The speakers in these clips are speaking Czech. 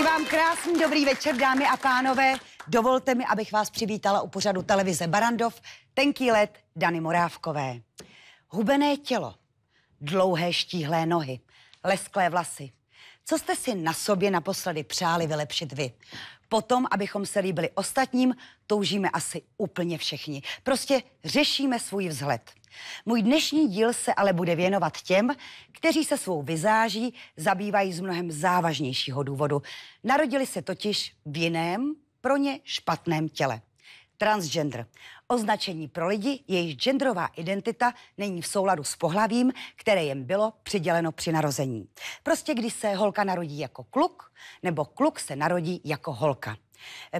Přeji vám krásný dobrý večer, dámy a pánové. Dovolte mi, abych vás přivítala u pořadu televize Barandov, tenký let Dany Morávkové. Hubené tělo, dlouhé štíhlé nohy, lesklé vlasy. Co jste si na sobě naposledy přáli vylepšit vy? Potom, abychom se líbili ostatním, toužíme asi úplně všichni. Prostě řešíme svůj vzhled. Můj dnešní díl se ale bude věnovat těm, kteří se svou vizáží zabývají z mnohem závažnějšího důvodu. Narodili se totiž v jiném, pro ně špatném těle transgender. Označení pro lidi, jejich genderová identita není v souladu s pohlavím, které jim bylo přiděleno při narození. Prostě když se holka narodí jako kluk, nebo kluk se narodí jako holka.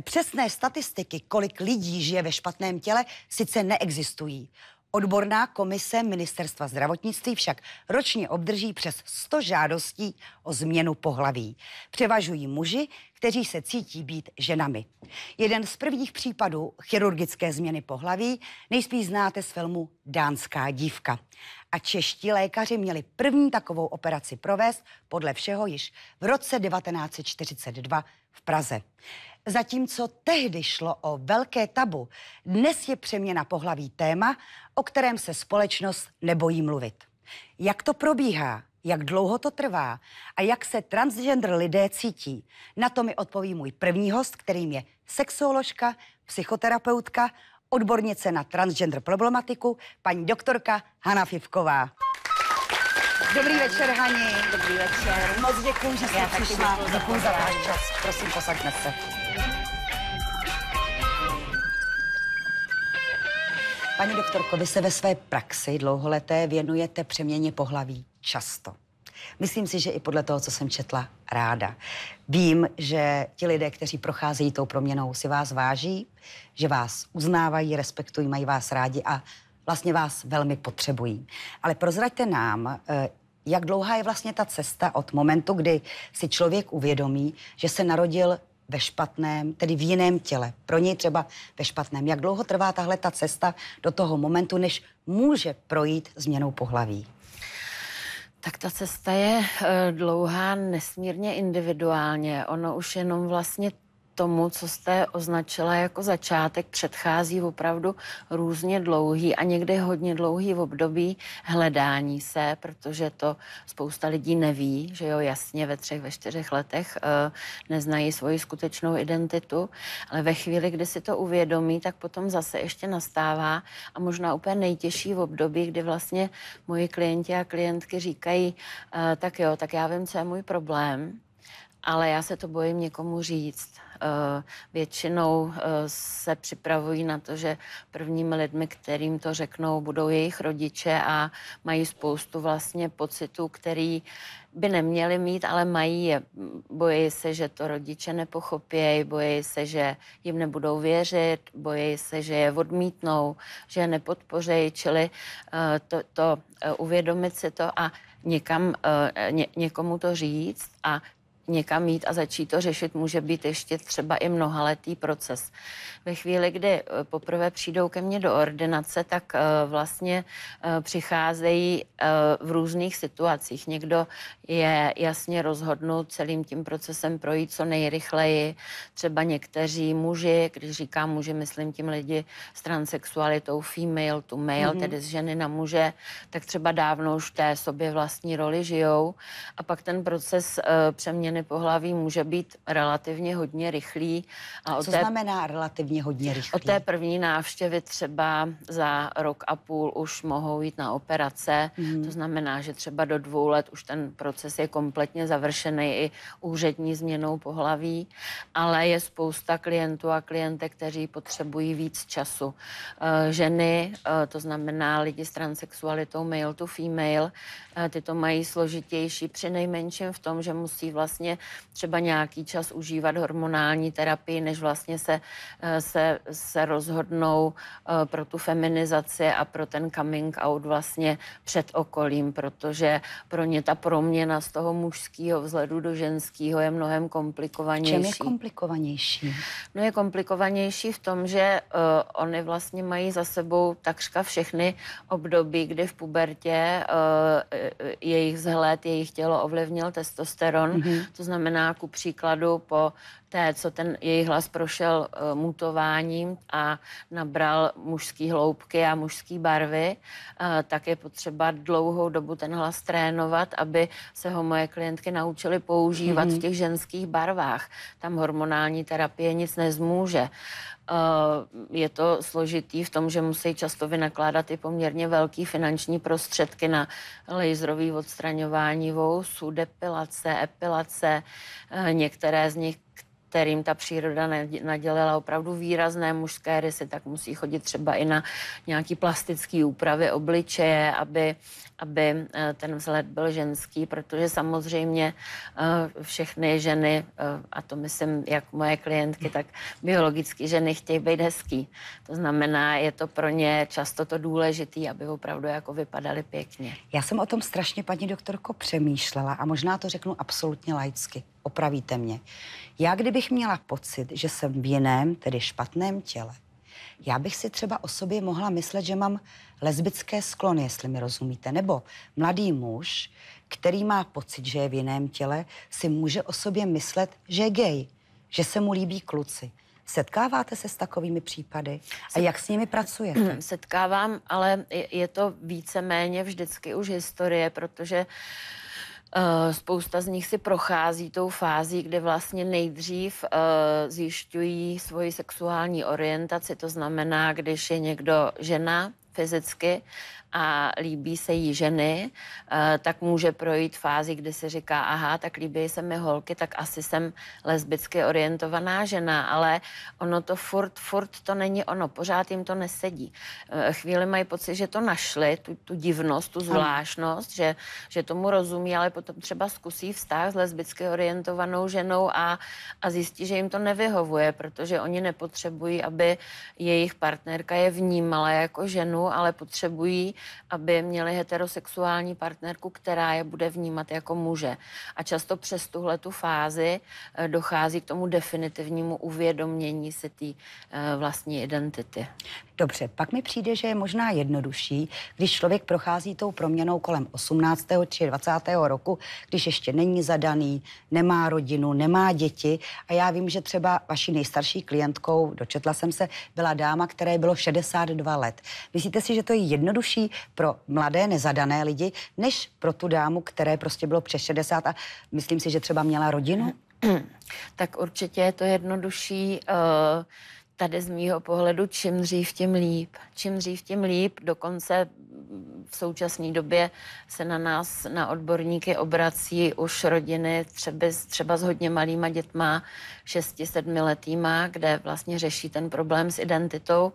Přesné statistiky, kolik lidí žije ve špatném těle, sice neexistují. Odborná komise Ministerstva zdravotnictví však ročně obdrží přes 100 žádostí o změnu pohlaví. Převažují muži, kteří se cítí být ženami. Jeden z prvních případů chirurgické změny pohlaví nejspíš znáte z filmu Dánská dívka. A čeští lékaři měli první takovou operaci provést podle všeho již v roce 1942 v Praze. Zatímco tehdy šlo o velké tabu, dnes je přeměna pohlaví téma, o kterém se společnost nebojí mluvit. Jak to probíhá? Jak dlouho to trvá a jak se transgender lidé cítí? Na to mi odpoví můj první host, kterým je sexoložka, psychoterapeutka, odbornice na transgender problematiku, paní doktorka Hana Fivková. Dobrý večer, Hani. Dobrý večer. Moc děkuji, že jste přišla. Děkuji za váš čas. Prosím, posaďme se. Paní doktorko, vy se ve své praxi dlouholeté věnujete přeměně pohlaví často. Myslím si, že i podle toho, co jsem četla, ráda. Vím, že ti lidé, kteří procházejí tou proměnou, si vás váží, že vás uznávají, respektují, mají vás rádi a vlastně vás velmi potřebují. Ale prozraďte nám, eh, jak dlouhá je vlastně ta cesta od momentu, kdy si člověk uvědomí, že se narodil ve špatném, tedy v jiném těle. Pro něj třeba ve špatném. Jak dlouho trvá tahle ta cesta do toho momentu, než může projít změnou pohlaví? Tak ta cesta je eh, dlouhá nesmírně individuálně. Ono už jenom vlastně tomu, co jste označila jako začátek, předchází opravdu různě dlouhý a někdy hodně dlouhý v období hledání se, protože to spousta lidí neví, že jo, jasně ve třech, ve čtyřech letech e, neznají svoji skutečnou identitu, ale ve chvíli, kdy si to uvědomí, tak potom zase ještě nastává a možná úplně nejtěžší v období, kdy vlastně moji klienti a klientky říkají, e, tak jo, tak já vím, co je můj problém, ale já se to bojím někomu říct. Eh, většinou eh, se připravují na to, že prvními lidmi, kterým to řeknou, budou jejich rodiče a mají spoustu vlastně pocitů, který by neměli mít, ale mají je. Bojí se, že to rodiče nepochopějí, bojí se, že jim nebudou věřit, bojí se, že je odmítnou, že je nepodpořejí, čili eh, to, to uvědomit si to a někam, ně, někomu to říct a někam jít a začít to řešit, může být ještě třeba i mnohaletý proces. Ve chvíli, kdy eh, poprvé přijdou ke mně do ordinace, tak eh, vlastně eh, přicházejí v různých situacích. Někdo je jasně rozhodnut celým tím procesem projít co nejrychleji. Třeba někteří muži, když říkám muži, myslím tím lidi s transexualitou, female to male, mm-hmm. tedy z ženy na muže, tak třeba dávno už té sobě vlastní roli žijou. A pak ten proces přeměny změny pohlaví může být relativně hodně rychlý. A od Co té, znamená relativně hodně rychlý? Od té první návštěvy třeba za rok a půl už mohou jít na operace. Mm. To znamená, že třeba do dvou let už ten proces je kompletně završený i úřední změnou pohlaví, ale je spousta klientů a klientek, kteří potřebují víc času. Eh, ženy, eh, to znamená lidi s transsexualitou male to female, eh, ty to mají složitější při nejmenším v tom, že musí vlastně vlastně třeba nějaký čas užívat hormonální terapii, než vlastně se, eh, se, se rozhodnou eh, pro tu feminizaci a pro ten coming out vlastně před okolím, protože pro ně ta proměna z toho mužského vzhledu do ženského je mnohem komplikovanější. Čem je komplikovanější? No je komplikovanější v tom, že uh, oni vlastně mají za sebou takřka všechny období, kdy v pubertě uh, jejich vzhled, jejich tělo ovlivnil testosteron, mm-hmm. To znamená, ku příkladu, po té, co ten její hlas prošel uh, mutováním a nabral mužský hloubky a mužský barvy, uh, tak je potřeba dlouhou dobu ten hlas trénovat, aby se ho moje klientky naučily používat mm-hmm. v mhm. těch ženských barvách. Tam hormonální terapie nic nezmůže. Eh, je to složitý v tom, že musí často vynakládat i poměrně velký finanční prostředky na laserový odstraňování vousu, depilace, epilace. Eh, některé z nich, kterým ta příroda nadělila opravdu výrazné mužské rysy, tak musí chodit třeba i na nějaký plastický úpravy obličeje, aby, aby eh, ten vzhled byl ženský, protože samozřejmě eh, všechny ženy, eh, a to myslím jak moje klientky, tak biologicky ženy chtějí být hezký. To znamená, je to pro ně často to důležité, aby opravdu jako vypadaly pěkně. Já jsem o tom strašně, paní doktorko, přemýšlela a možná to řeknu absolutně laicky opravíte mě. Já kdybych měla pocit, že jsem v jiném, tedy špatném těle, já bych si třeba o sobě mohla myslet, že mám lesbické sklony, jestli mi rozumíte. Nebo mladý muž, který má pocit, že je v jiném těle, si může o sobě myslet, že je gay, že se mu líbí kluci. Setkáváte se s takovými případy? A jak s nimi pracujete? Setkávám, ale je to víceméně vždycky už historie, protože uh, Eh, spousta z nich si prochází tou fází, kde vlastně nejdřív eh, zjišťují svoji sexuální orientaci, to znamená, když je někdo žena fyzicky a líbí se jí ženy, eh, tak může projít fázi, kdy se říká, aha, tak líbí se mi holky, tak asi jsem lesbicky orientovaná žena, ale ono to furt, furt to není ono, pořád jim to nesedí. Eh, chvíli mají pocit, že to našli, tu, tu divnost, tu zvláštnost, že, že tomu rozumí, ale potom třeba zkusí vztah s lesbicky orientovanou ženou a, a zjistí, že jim to nevyhovuje, protože oni nepotřebují, aby jejich partnerka je vnímala jako ženu, ale potřebují, aby měli heterosexuální partnerku, která je bude vnímat jako muže. A často přes tuhle tu fázi eh, dochází k tomu definitivnímu uvědomění se té eh, vlastní identity. Dobře, pak mi přijde, že je možná jednodušší, když člověk prochází tou proměnou kolem 18. či 20. roku, když ještě není zadaný, nemá rodinu, nemá děti. A já vím, že třeba vaší nejstarší klientkou, dočetla jsem se, byla dáma, které bylo 62 let. Myslíte si, že to je jednodušší pro mladé, nezadané lidi, než pro tu dámu, které prostě bylo přes 60 a myslím si, že třeba měla rodinu? Tak určitě je to jednodušší. Eh, tady z mýho pohledu čím dřív, tím líp. Čím dřív, tím líp. Dokonce v současné době se na nás, na odborníky obrací už rodiny třeba, třeba s hodně malýma dětma, šesti letýma, kde vlastně řeší ten problém s identitou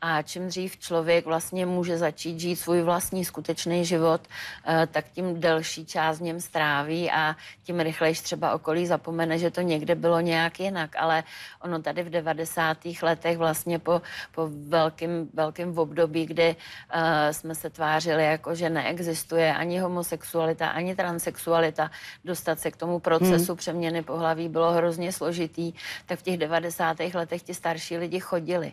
a čím dřív člověk vlastně může začít žít svůj vlastní skutečný život, eh, tak tím delší část v něm stráví a tím rychlejš třeba okolí zapomene, že to někde bylo nějak jinak, ale ono tady v 90. letech vlastně po, po velkým, velkým období, kdy eh, jsme se tvářili jako, že neexistuje ani homosexualita, ani transexualita, dostat se k tomu procesu hmm. přeměny pohlaví bylo hrozně složitý složitý, tak v těch 90. letech ti starší lidi chodili.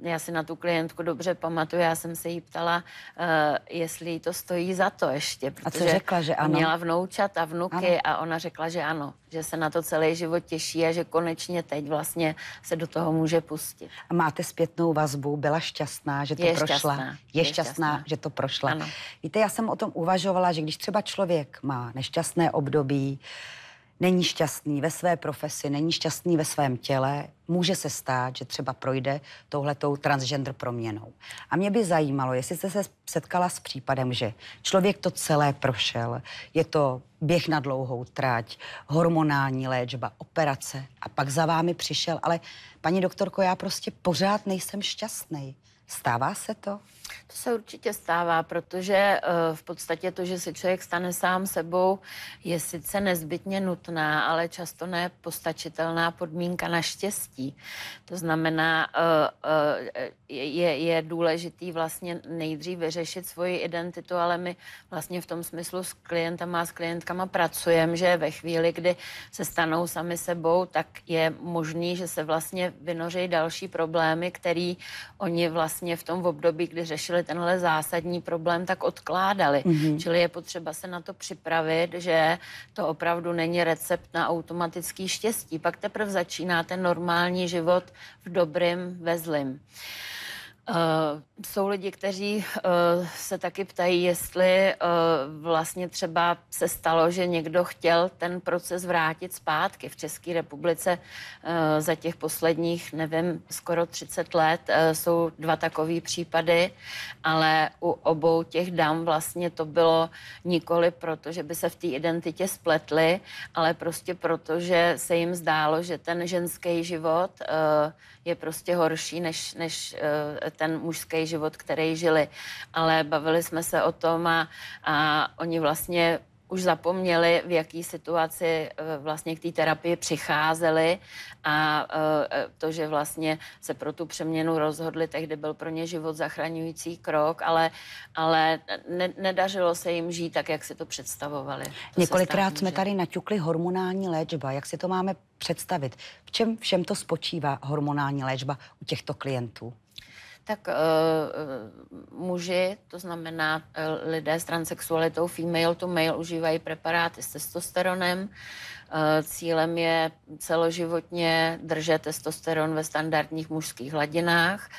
Já si na tu klientku dobře pamatuju, já jsem se jí ptala, uh, jestli jí to stojí za to ještě. Protože a co řekla, že ano? Měla vnoučat a vnuky ano. a ona řekla, že ano, že se na to celý život těší a že konečně teď vlastně se do toho může pustit. A máte zpětnou vazbu, byla šťastná, že to je prošla? Šťastná. Je, je šťastná, šťastná, že to prošla. Ano. Víte, já jsem o tom uvažovala, že když třeba člověk má nešťastné období, uh, není šťastný ve své profesi, není šťastný ve svém těle, může se stát, že třeba projde touhletou transgender proměnou. A mě by zajímalo, jestli jste se setkala s případem, že člověk to celé prošel, je to běh na dlouhou tráť, hormonální léčba, operace a pak za vámi přišel, ale paní doktorko, já prostě pořád nejsem šťastný. Stává se to? To se určitě stává, protože eh, v podstatě to, že se člověk stane sám sebou, je sice nezbytně nutná, ale často nepostačitelná podmínka na štěstí. To znamená, eh, eh, je, je důležitý vlastně nejdřív vyřešit svoji identitu, ale my vlastně v tom smyslu s klientama, s klientkama pracujeme, že ve chvíli, kdy se stanou sami sebou, tak je možný, že se vlastně vynoří další problémy, který oni vlastně v tom období, kdy řeší řešili tenhle zásadní problém, tak odkládali. Mm-hmm. Čili je potřeba se na to připravit, že to opravdu není recept na automatický štěstí. Pak teprve začíná ten normální život v dobrým, ve zlým. Uh, jsou lidi, kteří uh, se taky ptají, jestli uh, vlastně třeba se stalo, že někdo chtěl ten proces vrátit zpátky. V České republice uh, za těch posledních, nevím, skoro 30 let uh, jsou dva takové případy, ale u obou těch dám vlastně to bylo nikoli proto, že by se v té identitě spletly, ale prostě proto, že se jim zdálo, že ten ženský život uh, je prostě horší než, než uh, ten mužský život, který žili. Ale bavili jsme se o tom a, a oni vlastně už zapomněli, v jaký situaci e, vlastně k té terapii přicházeli a e, e, to, že vlastně se pro tu přeměnu rozhodli, tehdy byl pro ně život zachraňující krok, ale, ale ne, nedařilo se jim žít tak, jak si to představovali. To Několikrát jsme tady naťukli hormonální léčba. Jak si to máme představit? V čem všem to spočívá hormonální léčba u těchto klientů? tak uh, muži, to znamená uh, lidé s transexualitou, female to male, užívají preparáty s testosteronem. Uh, cílem je celoživotně držet testosteron ve standardních mužských hladinách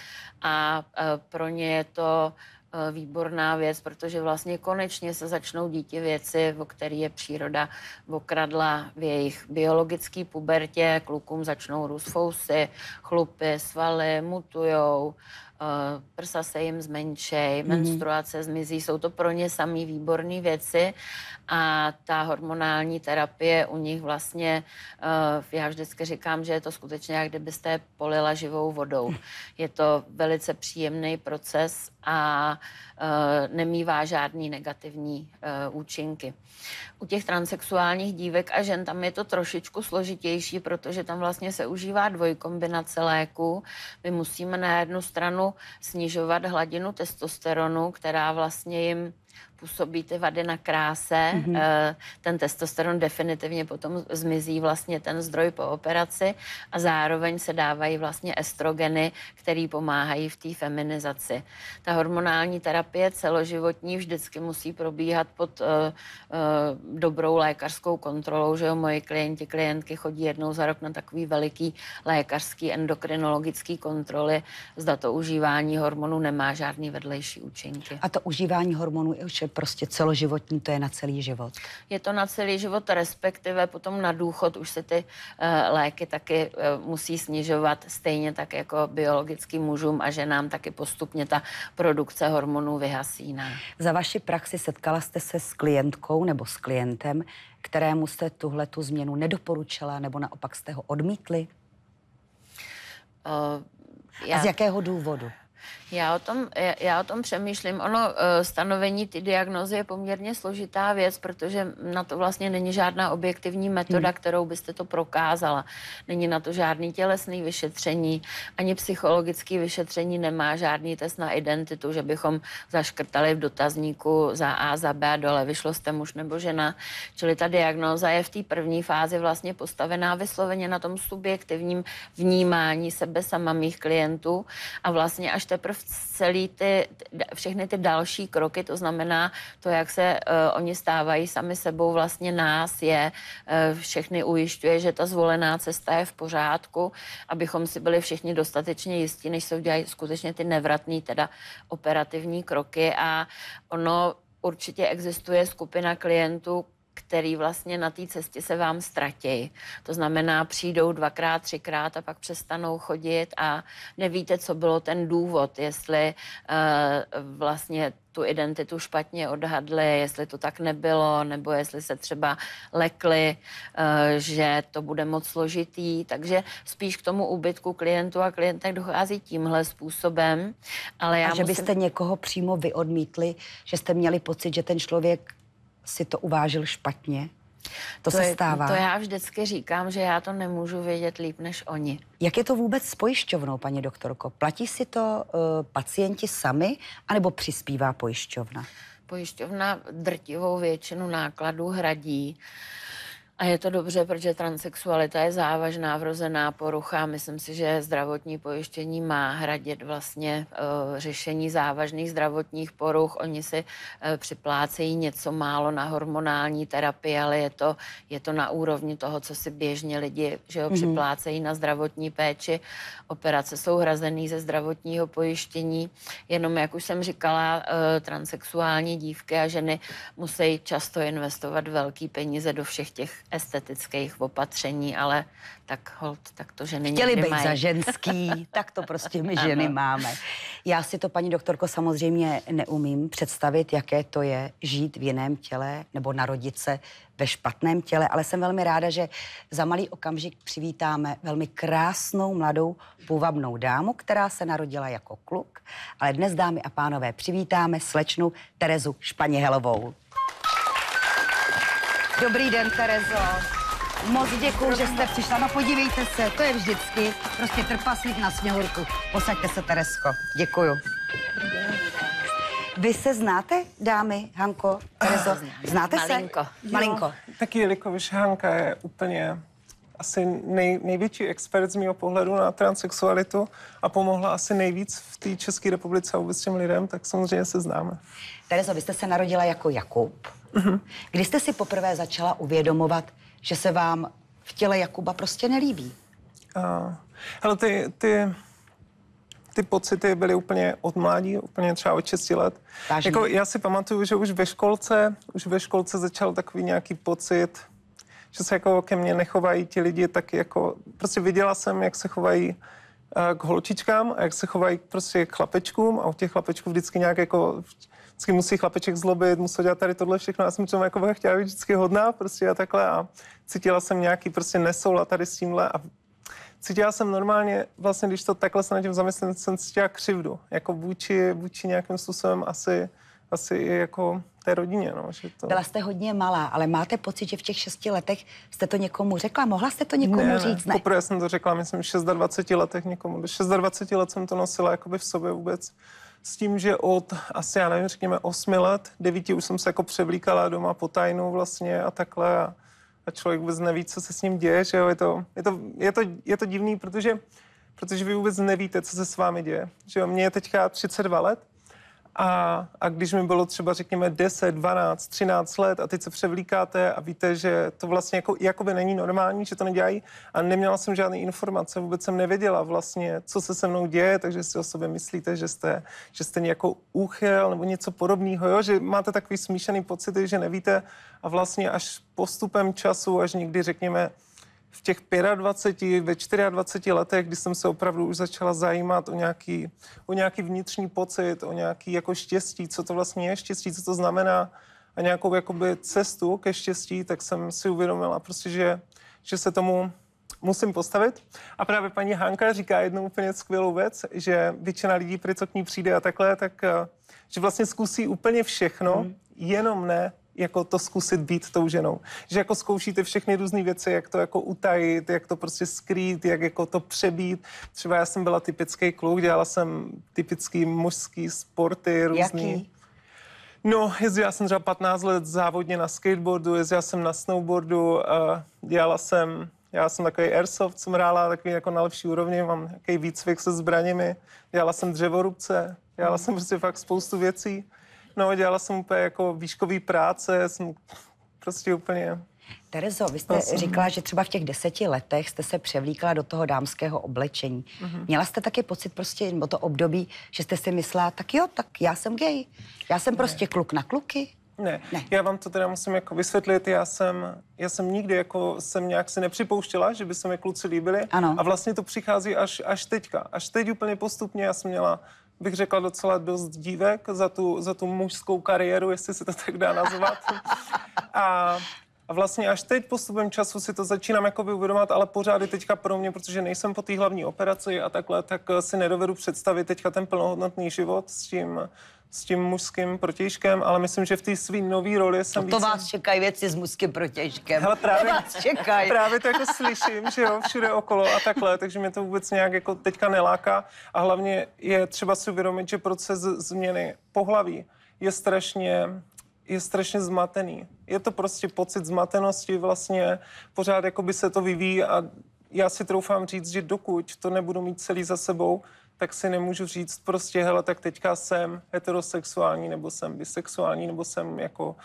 a uh, pro ně je to uh, výborná věc, protože vlastně konečně se začnou dítě věci, o které je příroda okradla v jejich biologické pubertě. Klukům začnou růst fousy, chlupy, svaly, mutujou. Eh, prsa se jim zmenšej, mm-hmm. menstruace zmizí, jsou to pro ně samý výborné věci a ta hormonální terapie u nich vlastně, eh, já vždycky říkám, že je to skutečně jak kdybyste polila živou vodou. Hm. Je to velice příjemný proces a eh, nemývá žádný negativní eh, účinky. U těch transexuálních dívek a žen tam je to trošičku složitější, protože tam vlastně se užívá dvojkombinace léku. My musíme na jednu stranu snižovat hladinu testosteronu, která vlastně jim působí ty vady na kráse. Mm-hmm. Ten testosteron definitivně potom zmizí vlastně ten zdroj po operaci a zároveň se dávají vlastně estrogeny, které pomáhají v té feminizaci. Ta hormonální terapie celoživotní vždycky musí probíhat pod uh, uh, dobrou lékařskou kontrolou, že jo, moji klienti, klientky chodí jednou za rok na takový veliký lékařský endokrinologický kontroly, zda to užívání hormonu nemá žádný vedlejší účinky. A to užívání hormonu je už prostě celoživotní, to je na celý život. Je to na celý život, respektive potom na důchod už se ty uh, léky taky uh, musí snižovat, stejně tak jako biologickým mužům a ženám taky postupně ta produkce hormonů vyhasíná. Za vaši praxi setkala jste se s klientkou nebo s klientem, kterému jste tuhle tu změnu nedoporučila nebo naopak jste ho odmítli? Uh, já... A z jakého důvodu? Já o tom, já o tom přemýšlím. Ono, eh, stanovení ty diagnozy je poměrně složitá věc, protože na to vlastně není žádná objektivní metoda, hmm. kterou byste to prokázala. Není na to žádný tělesný vyšetření, ani psychologický vyšetření nemá žádný test na identitu, že bychom zaškrtali v dotazníku za A, za B, dole vyšlo jste muž nebo žena. Čili ta diagnoza je v té první fázi vlastně postavená vysloveně na tom subjektivním vnímání sebe sama mých klientů a vlastně až teprve v celý ty, všechny ty další kroky, to znamená to, jak se uh, oni stávají sami sebou, vlastně nás je, uh, všechny ujišťuje, že ta zvolená cesta je v pořádku, abychom si byli všichni dostatečně jistí, než se udělají skutečně ty nevratné teda operativní kroky a ono určitě existuje skupina klientů, který vlastně na té cestě se vám ztratí. To znamená, přijdou dvakrát, třikrát a pak přestanou chodit a nevíte, co bylo ten důvod, jestli uh, vlastně tu identitu špatně odhadli, jestli to tak nebylo, nebo jestli se třeba lekli, eh, že to bude moc složitý. Takže spíš k tomu úbytku klientů a klientek dochází tímhle způsobem. Ale já a že musím... byste někoho přímo vyodmítli, že jste měli pocit, že ten člověk si to uvážil špatně? To, to se je, stává. To já vždycky říkám, že já to nemůžu vědět líp než oni. Jak je to vůbec s pojišťovnou, paní doktorko? Platí si to uh, pacienti sami, anebo přispívá pojišťovna? Pojišťovna drtivou většinu nákladů hradí. Uh, a je to dobře, protože transexualita je závažná vrozená porucha. Myslím si, že zdravotní pojištění má hradit vlastně uh, řešení závažných zdravotních poruch. Oni si uh, připlácejí něco málo na hormonální terapii, ale je to, je to na úrovni toho, co si běžně lidi že ho mm-hmm. připlácejí na zdravotní péči. Operace jsou hrazený ze zdravotního pojištění. Jenom, jak už jsem říkala, uh, transexuální dívky a ženy musí často investovat velký peníze do všech těch estetických opatření, ale tak hold, tak to ženy Chtěli být mají. za ženský, tak to prostě my ženy ano. máme. Já si to, paní doktorko, samozřejmě neumím představit, jaké to je žít v jiném těle nebo narodit se ve špatném těle, ale jsem velmi ráda, že za malý okamžik přivítáme velmi krásnou mladou půvabnou dámu, která se narodila jako kluk, ale dnes, dámy a pánové, přivítáme slečnu Terezu Španihelovou. Dobrý den, Terezo. Moc děkuji, že jste přišla. No podívejte se, to je vždycky prostě trpaslík na sněhurku. Posaďte se, Teresko. Děkuju. Vy se znáte, dámy, Hanko, Terezo? Znáte Malinko. se? Malinko. Jo, taky, jelikož Hanka je úplně asi nej, největší expert z mého pohledu na transexualitu a pomohla asi nejvíc v té České republice a vůbec těm lidem, tak samozřejmě se známe. Terezo, vy jste se narodila jako Jakub mm Kdy jste si poprvé začala uvědomovat, že se vám v těle Jakuba prostě nelíbí? Uh, hele, ty, ty, ty pocity byly úplně od mládí, úplně třeba od 6 let. Jako, já si pamatuju, že už ve školce, už ve školce začal takový nějaký pocit, že se jako ke mně nechovají ti lidi tak jako, prostě viděla jsem, jak se chovají eh, k holčičkám a jak se chovají prostě k chlapečkům a u těch chlapečků vždycky nějak jako vždycky musí chlapeček zlobit, musel dělat tady tohle všechno. Já jsem čemu jako chtěla být vždycky hodná prostě a takhle a cítila jsem nějaký prostě nesoula tady s tímhle a cítila jsem normálně, vlastně když to takhle se na tím zamyslím, jsem cítila křivdu, jako vůči, vůči nějakým způsobem asi, asi i jako té rodině. No, že to... Byla jste hodně malá, ale máte pocit, že v těch šesti letech jste to někomu řekla? Mohla jste to někomu ne, říct? Ne, poprvé jsem to řekla, myslím, v 26 letech někomu. Do 26 let jsem to nosila jakoby v sobě vůbec s tím, že od asi, já nevím, řekněme, osmi let, devíti už jsem se jako převlíkala doma po tajnu vlastně a takhle a, a člověk vůbec neví, co se s ním děje, že jo, je to, je to, je to, je to divný, protože, protože vy vůbec nevíte, co se s vámi děje, že jo, mě je teďka 32 let a, a když mi bylo třeba, řekněme, 10, 12, 13 let a teď se převlíkáte a víte, že to vlastně jako, jakoby není normální, že to nedělají a neměla jsem žádné informace, vůbec jsem nevěděla vlastně, co se se mnou děje, takže si o sobě myslíte, že jste, že jste nějakou úchyl nebo něco podobného, jo? že máte takový smíšený pocit, že nevíte a vlastně až postupem času, až někdy, řekněme, v těch 25, ve 24 letech, kdy jsem se opravdu už začala zajímat o nějaký, o nějaký vnitřní pocit, o nějaký jako štěstí, co to vlastně je štěstí, co to znamená a nějakou jakoby cestu ke štěstí, tak jsem si uvědomila prostě, že, že se tomu musím postavit. A právě paní Hanka říká jednu úplně skvělou věc, že většina lidí, co k ní přijde a takhle, tak eh, že vlastně zkusí úplně všechno, mm. jenom ne jako to zkusit být tou ženou. Že jako zkoušíte všechny různé věci, jak to jako utajit, jak to prostě skrýt, jak jako to přebít. Třeba já jsem byla typický kluk, dělala jsem typický mužský sporty různý. Jaký? No, jezdila jsem třeba 15 let závodně na skateboardu, jezdila jsem na snowboardu, dělala jsem, já jsem takový airsoft, jsem hrála takový jako na lepší úrovni, mám takový výcvik se zbraněmi, dělala jsem dřevorubce, dělala mhm. jsem prostě fakt spoustu věcí všechno, dělala jsem úplně jako výškový práce, jsem prostě úplně... Terezo, vy jste Asi. říkala, že třeba v těch deseti letech jste se převlíkla do toho dámského oblečení. Uh-huh. Měla jste taky pocit prostě nebo to období, že jste si myslela, tak jo, tak já jsem gay, já jsem ne. prostě kluk na kluky. Ne. ne, já vám to teda musím jako vysvětlit, já jsem, já jsem nikdy jako jsem nějak si nepřipouštěla, že by se mi kluci líbili ano. a vlastně to přichází až, až teďka, až teď úplně postupně, já jsem měla bych řekla, docela dost dívek za tu, za tu mužskou kariéru, jestli se to tak dá nazvat. A a vlastně až teď postupem času si to začínám jako by uvědomovat, ale pořád je teďka pro mě, protože nejsem po té hlavní operaci a takhle, tak eh, si nedovedu představit teďka ten plnohodnotný život s tím, s tím mužským protěžkem, ale myslím, že v té svý nový roli jsem no to víc... vás čekají věci s mužským protěžkem. Hele, právě, to vás čekají. Právě to jako slyším, že jo, všude okolo a takhle, takže mě to vůbec nějak jako teďka neláká a hlavně je třeba si uvědomit, že proces změny pohlaví je strašně je strašně zmatený. Je to prostě pocit zmatenosti vlastně, pořád jakoby se to vyvíjí a já si troufám říct, že dokud to nebudu mít celý za sebou, tak si nemůžu říct prostě, hele, tak teďka jsem heterosexuální, nebo jsem bisexuální, nebo jsem jako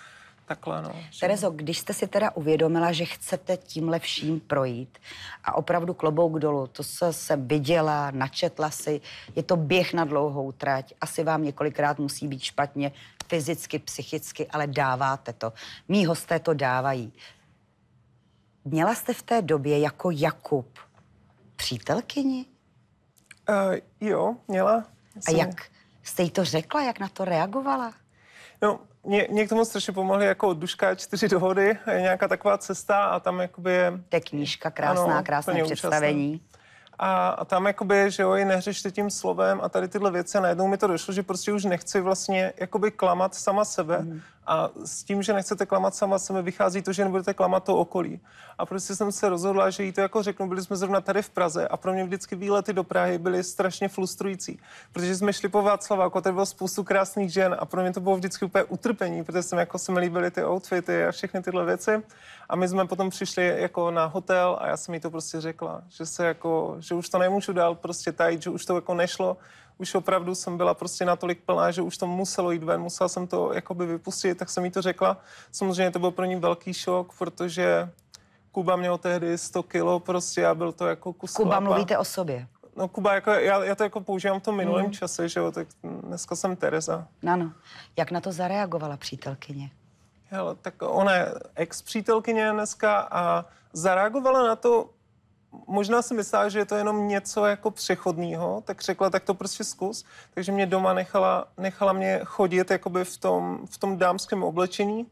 takhle, no. Terezo, když jste si teda uvědomila, že chcete tímhle vším projít a opravdu klobouk dolů, to se, se viděla, načetla si, je to běh na dlouhou trať, asi vám několikrát musí být špatně, fyzicky, psychicky, ale dáváte to. Mí hosté to dávají. Měla jste v té době jako Jakub přítelkyni? Uh, jo, měla. Jsem... A jak jste jí to řekla, jak na to reagovala? No, mě, mě k tomu strašně pomohly jako Duška čtyři dohody, nějaká taková cesta a tam jakoby je... To je knížka, krásná, ano, krásné představení. Účastný. A, a tam jakoby, že jo, i nehřešte tím slovem a tady tyhle věci. Najednou mi to došlo, že prostě už nechci vlastně jakoby klamat sama sebe, mm. A s tím, že nechcete klamat sama sebe, vychází to, že nebudete klamat to okolí. A prostě jsem se rozhodla, že jí to jako řeknu. Byli jsme zrovna tady v Praze a pro mě vždycky výlety do Prahy byly strašně frustrující, protože jsme šli po jako tady bylo spoustu krásných žen a pro mě to bylo vždycky úplně utrpení, protože jsem jako se mi líbily ty outfity a všechny tyhle věci. A my jsme potom přišli jako na hotel a já jsem jí to prostě řekla, že se jako, že už to nemůžu dál prostě tajit, že už to jako nešlo, už opravdu jsem byla prostě natolik plná, že už to muselo jít ven, musela jsem to jakoby vypustit, tak jsem jí to řekla. Samozřejmě to byl pro ní velký šok, protože Kuba měl tehdy 100 kilo prostě a byl to jako kus Kuba, chlapa. mluvíte o sobě. No Kuba, jako, já, já to jako používám v tom minulém hmm. čase, že jo, tak dneska jsem Tereza. Ano. No. Jak na to zareagovala přítelkyně? Hele, tak ona je ex-přítelkyně dneska a zareagovala na to možná si myslela, že je to jenom něco jako přechodného, tak řekla, tak to prostě zkus. Takže mě doma nechala, nechala mě chodit jakoby v tom, v tom dámském oblečení,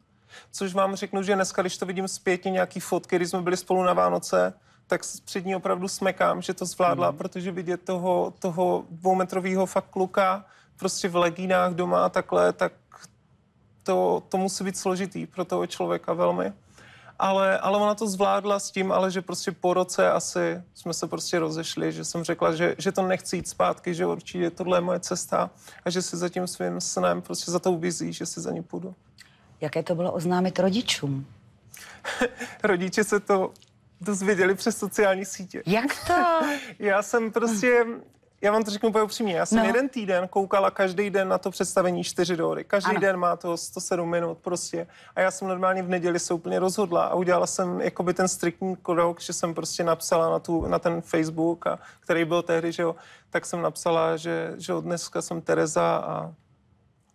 což vám řeknu, že dneska, když to vidím zpětně nějaký fotky, když jsme byli spolu na Vánoce, tak před ní opravdu smekám, že to zvládla, mm. protože vidět toho, toho dvoumetrového fakt kluka prostě v legínách doma a takhle, tak to, to musí být složitý pro toho člověka velmi ale, ale ona to zvládla s tím, ale že prostě po roce asi jsme se prostě rozešli, že jsem řekla, že, že to nechci jít zpátky, že určitě tohle je moje cesta a že si za tím svým snem, prostě za tou vizí, že si za ní půjdu. Jaké to bylo oznámit rodičům? Rodiče se to dozvěděli přes sociální sítě. Jak to? Já jsem prostě já vám to řeknu upřímně. Já jsem no. jeden týden koukala každý den na to představení 4 dory. Každý ano. den má to 107 minut prostě. A já jsem normálně v neděli se úplně rozhodla a udělala jsem jakoby ten striktní krok, že jsem prostě napsala na, tu, na ten Facebook, a, který byl tehdy, že jo, tak jsem napsala, že, že od dneska jsem Tereza a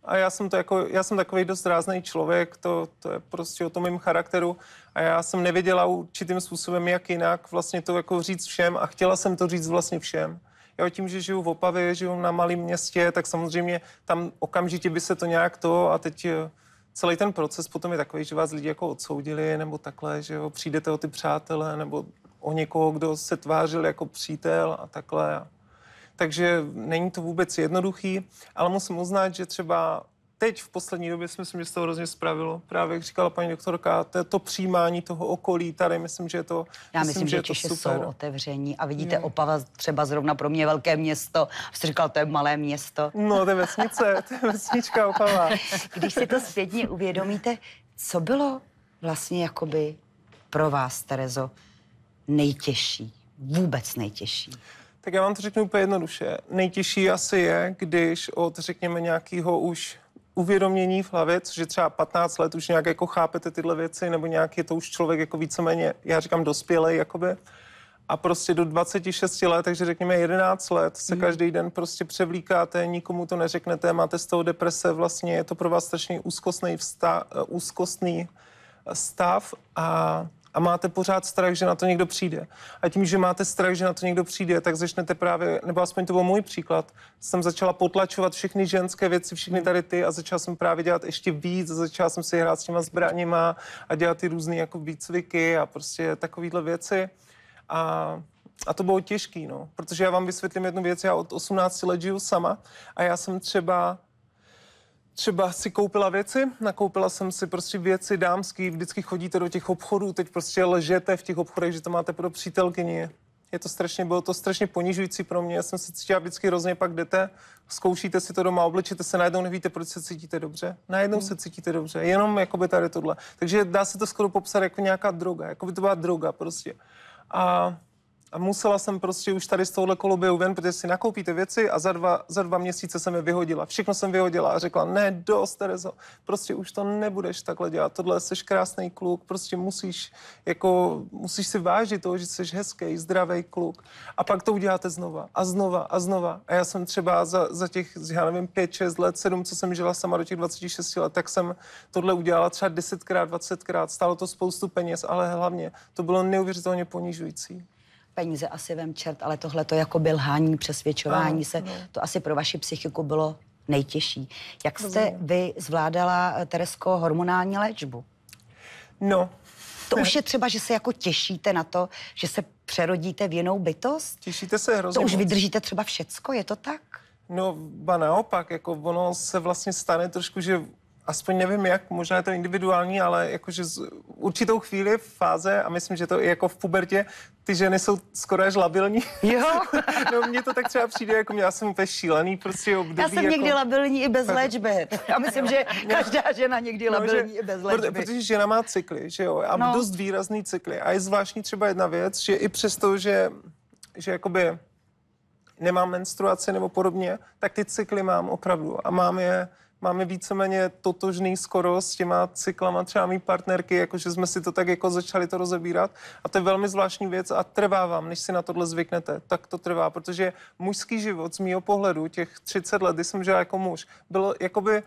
a já jsem, to jako, já jsem takový dost rázný člověk, to, to je prostě o tom mým charakteru a já jsem nevěděla určitým způsobem, jak jinak vlastně to jako říct všem a chtěla jsem to říct vlastně všem. Já tím, že žiju v Opavě, žiju na malém městě, tak samozřejmě tam okamžitě by se to nějak to a teď eh, celý ten proces potom je takový, že vás lidi jako odsoudili nebo takhle, že jo, přijdete o ty přátele nebo o někoho, kdo se tvářil jako přítel a takhle. Takže není to vůbec jednoduchý, ale musím uznat, že třeba teď v poslední době si myslím, že se to hrozně spravilo. Právě jak říkala paní doktorka, to, to přijímání toho okolí tady, myslím, že je to Já myslím, že, že Češi to super. jsou otevření a vidíte, no. Opava třeba zrovna pro mě velké město. Jste říkal, to je malé město. No, to je vesnice, to je vesnička Opava. Když si to zpětně uvědomíte, co bylo vlastně jakoby pro vás, Terezo, nejtěžší? Vůbec nejtěžší? Tak já vám to řeknu úplně jednoduše. Nejtěžší asi je, když od, řekněme, nějakého už uvědomění v hlavě, což je třeba 15 let, už nějak jako chápete tyhle věci, nebo nějak je to už člověk jako víceméně, já říkám dospělej, jakoby. A prostě do 26 let, takže řekněme 11 let, se mm. každý den prostě převlíkáte, nikomu to neřeknete, máte z toho deprese, vlastně je to pro vás strašně úzkostný, vsta, úzkostný stav a a máte pořád strach, že na to někdo přijde. A tím, že máte strach, že na to někdo přijde, tak začnete právě, nebo aspoň to byl můj příklad, jsem začala potlačovat všechny ženské věci, všechny tady ty a začala jsem právě dělat ještě víc, a začala jsem si hrát s těma zbraněma a dělat ty různé jako výcviky a prostě takovéhle věci. A a to bylo těžké, no, protože já vám vysvětlím jednu věc, já od 18 let žiju sama a já jsem třeba třeba si koupila věci, nakoupila jsem si prostě věci dámský, vždycky chodíte do těch obchodů, teď prostě ležete v těch obchodech, že to máte pro přítelkyni. Je to strašně, bylo to strašně ponižující pro mě, já jsem se cítila vždycky hrozně, pak jdete, zkoušíte si to doma, oblečete se, najednou nevíte, proč se cítíte dobře. Najednou hmm. se cítíte dobře, jenom jakoby tady tohle. Takže dá se to skoro popsat jako nějaká droga, jako by to byla droga prostě. A a musela jsem prostě už tady z tohohle koloběhu ven, protože si nakoupíte věci a za dva, za dva měsíce jsem je vyhodila. Všechno jsem vyhodila a řekla, ne, dost, Terezo, prostě už to nebudeš takhle dělat. Tohle jsi krásný kluk, prostě musíš, jako, musíš si vážit toho, že jsi hezký, zdravý kluk. A pak to uděláte znova a znova a znova. A já jsem třeba za, za těch, já nevím, 5, 6 let, 7, co jsem žila sama do těch 26 let, tak jsem tohle udělala třeba 10krát, 20krát. Stálo to spoustu peněz, ale hlavně to bylo neuvěřitelně ponižující peníze asi vem čert, ale tohle to jako byl hání, přesvědčování no, se, no. to asi pro vaši psychiku bylo nejtěžší. Jak jste vy zvládala, eh, Teresko, hormonální léčbu? No. To ne. už je třeba, že se jako těšíte na to, že se přerodíte v jinou bytost? Těšíte se hrozně To už moc. vydržíte třeba všecko, je to tak? No, ba naopak, jako ono se vlastně stane trošku, že aspoň nevím jak, možná je to individuální, ale jakože z určitou chvíli v fáze, a myslím, že to i jako v pubertě, ty ženy jsou skoro až labilní. Jo. no mně to tak třeba přijde, jako já jsem úplně šílený prostě období. Já jsem jako... někdy labilní i bez léčby. Já myslím, že každá žena někdy no, labilní že, i bez léčby. protože žena má cykly, že jo, a no. dost výrazný cykly. A je zvláštní třeba jedna věc, že i přesto, že, že jakoby nemám menstruaci nebo podobně, tak ty cykly mám opravdu a mám je máme víceméně totožný skoro s těma cyklama třeba mý partnerky, jakože jsme si to tak jako začali to rozebírat a to je velmi zvláštní věc a trvá vám, než si na tohle zvyknete, tak to trvá, protože mužský život z mýho pohledu těch 30 let, kdy jsem žila jako muž, bylo jakoby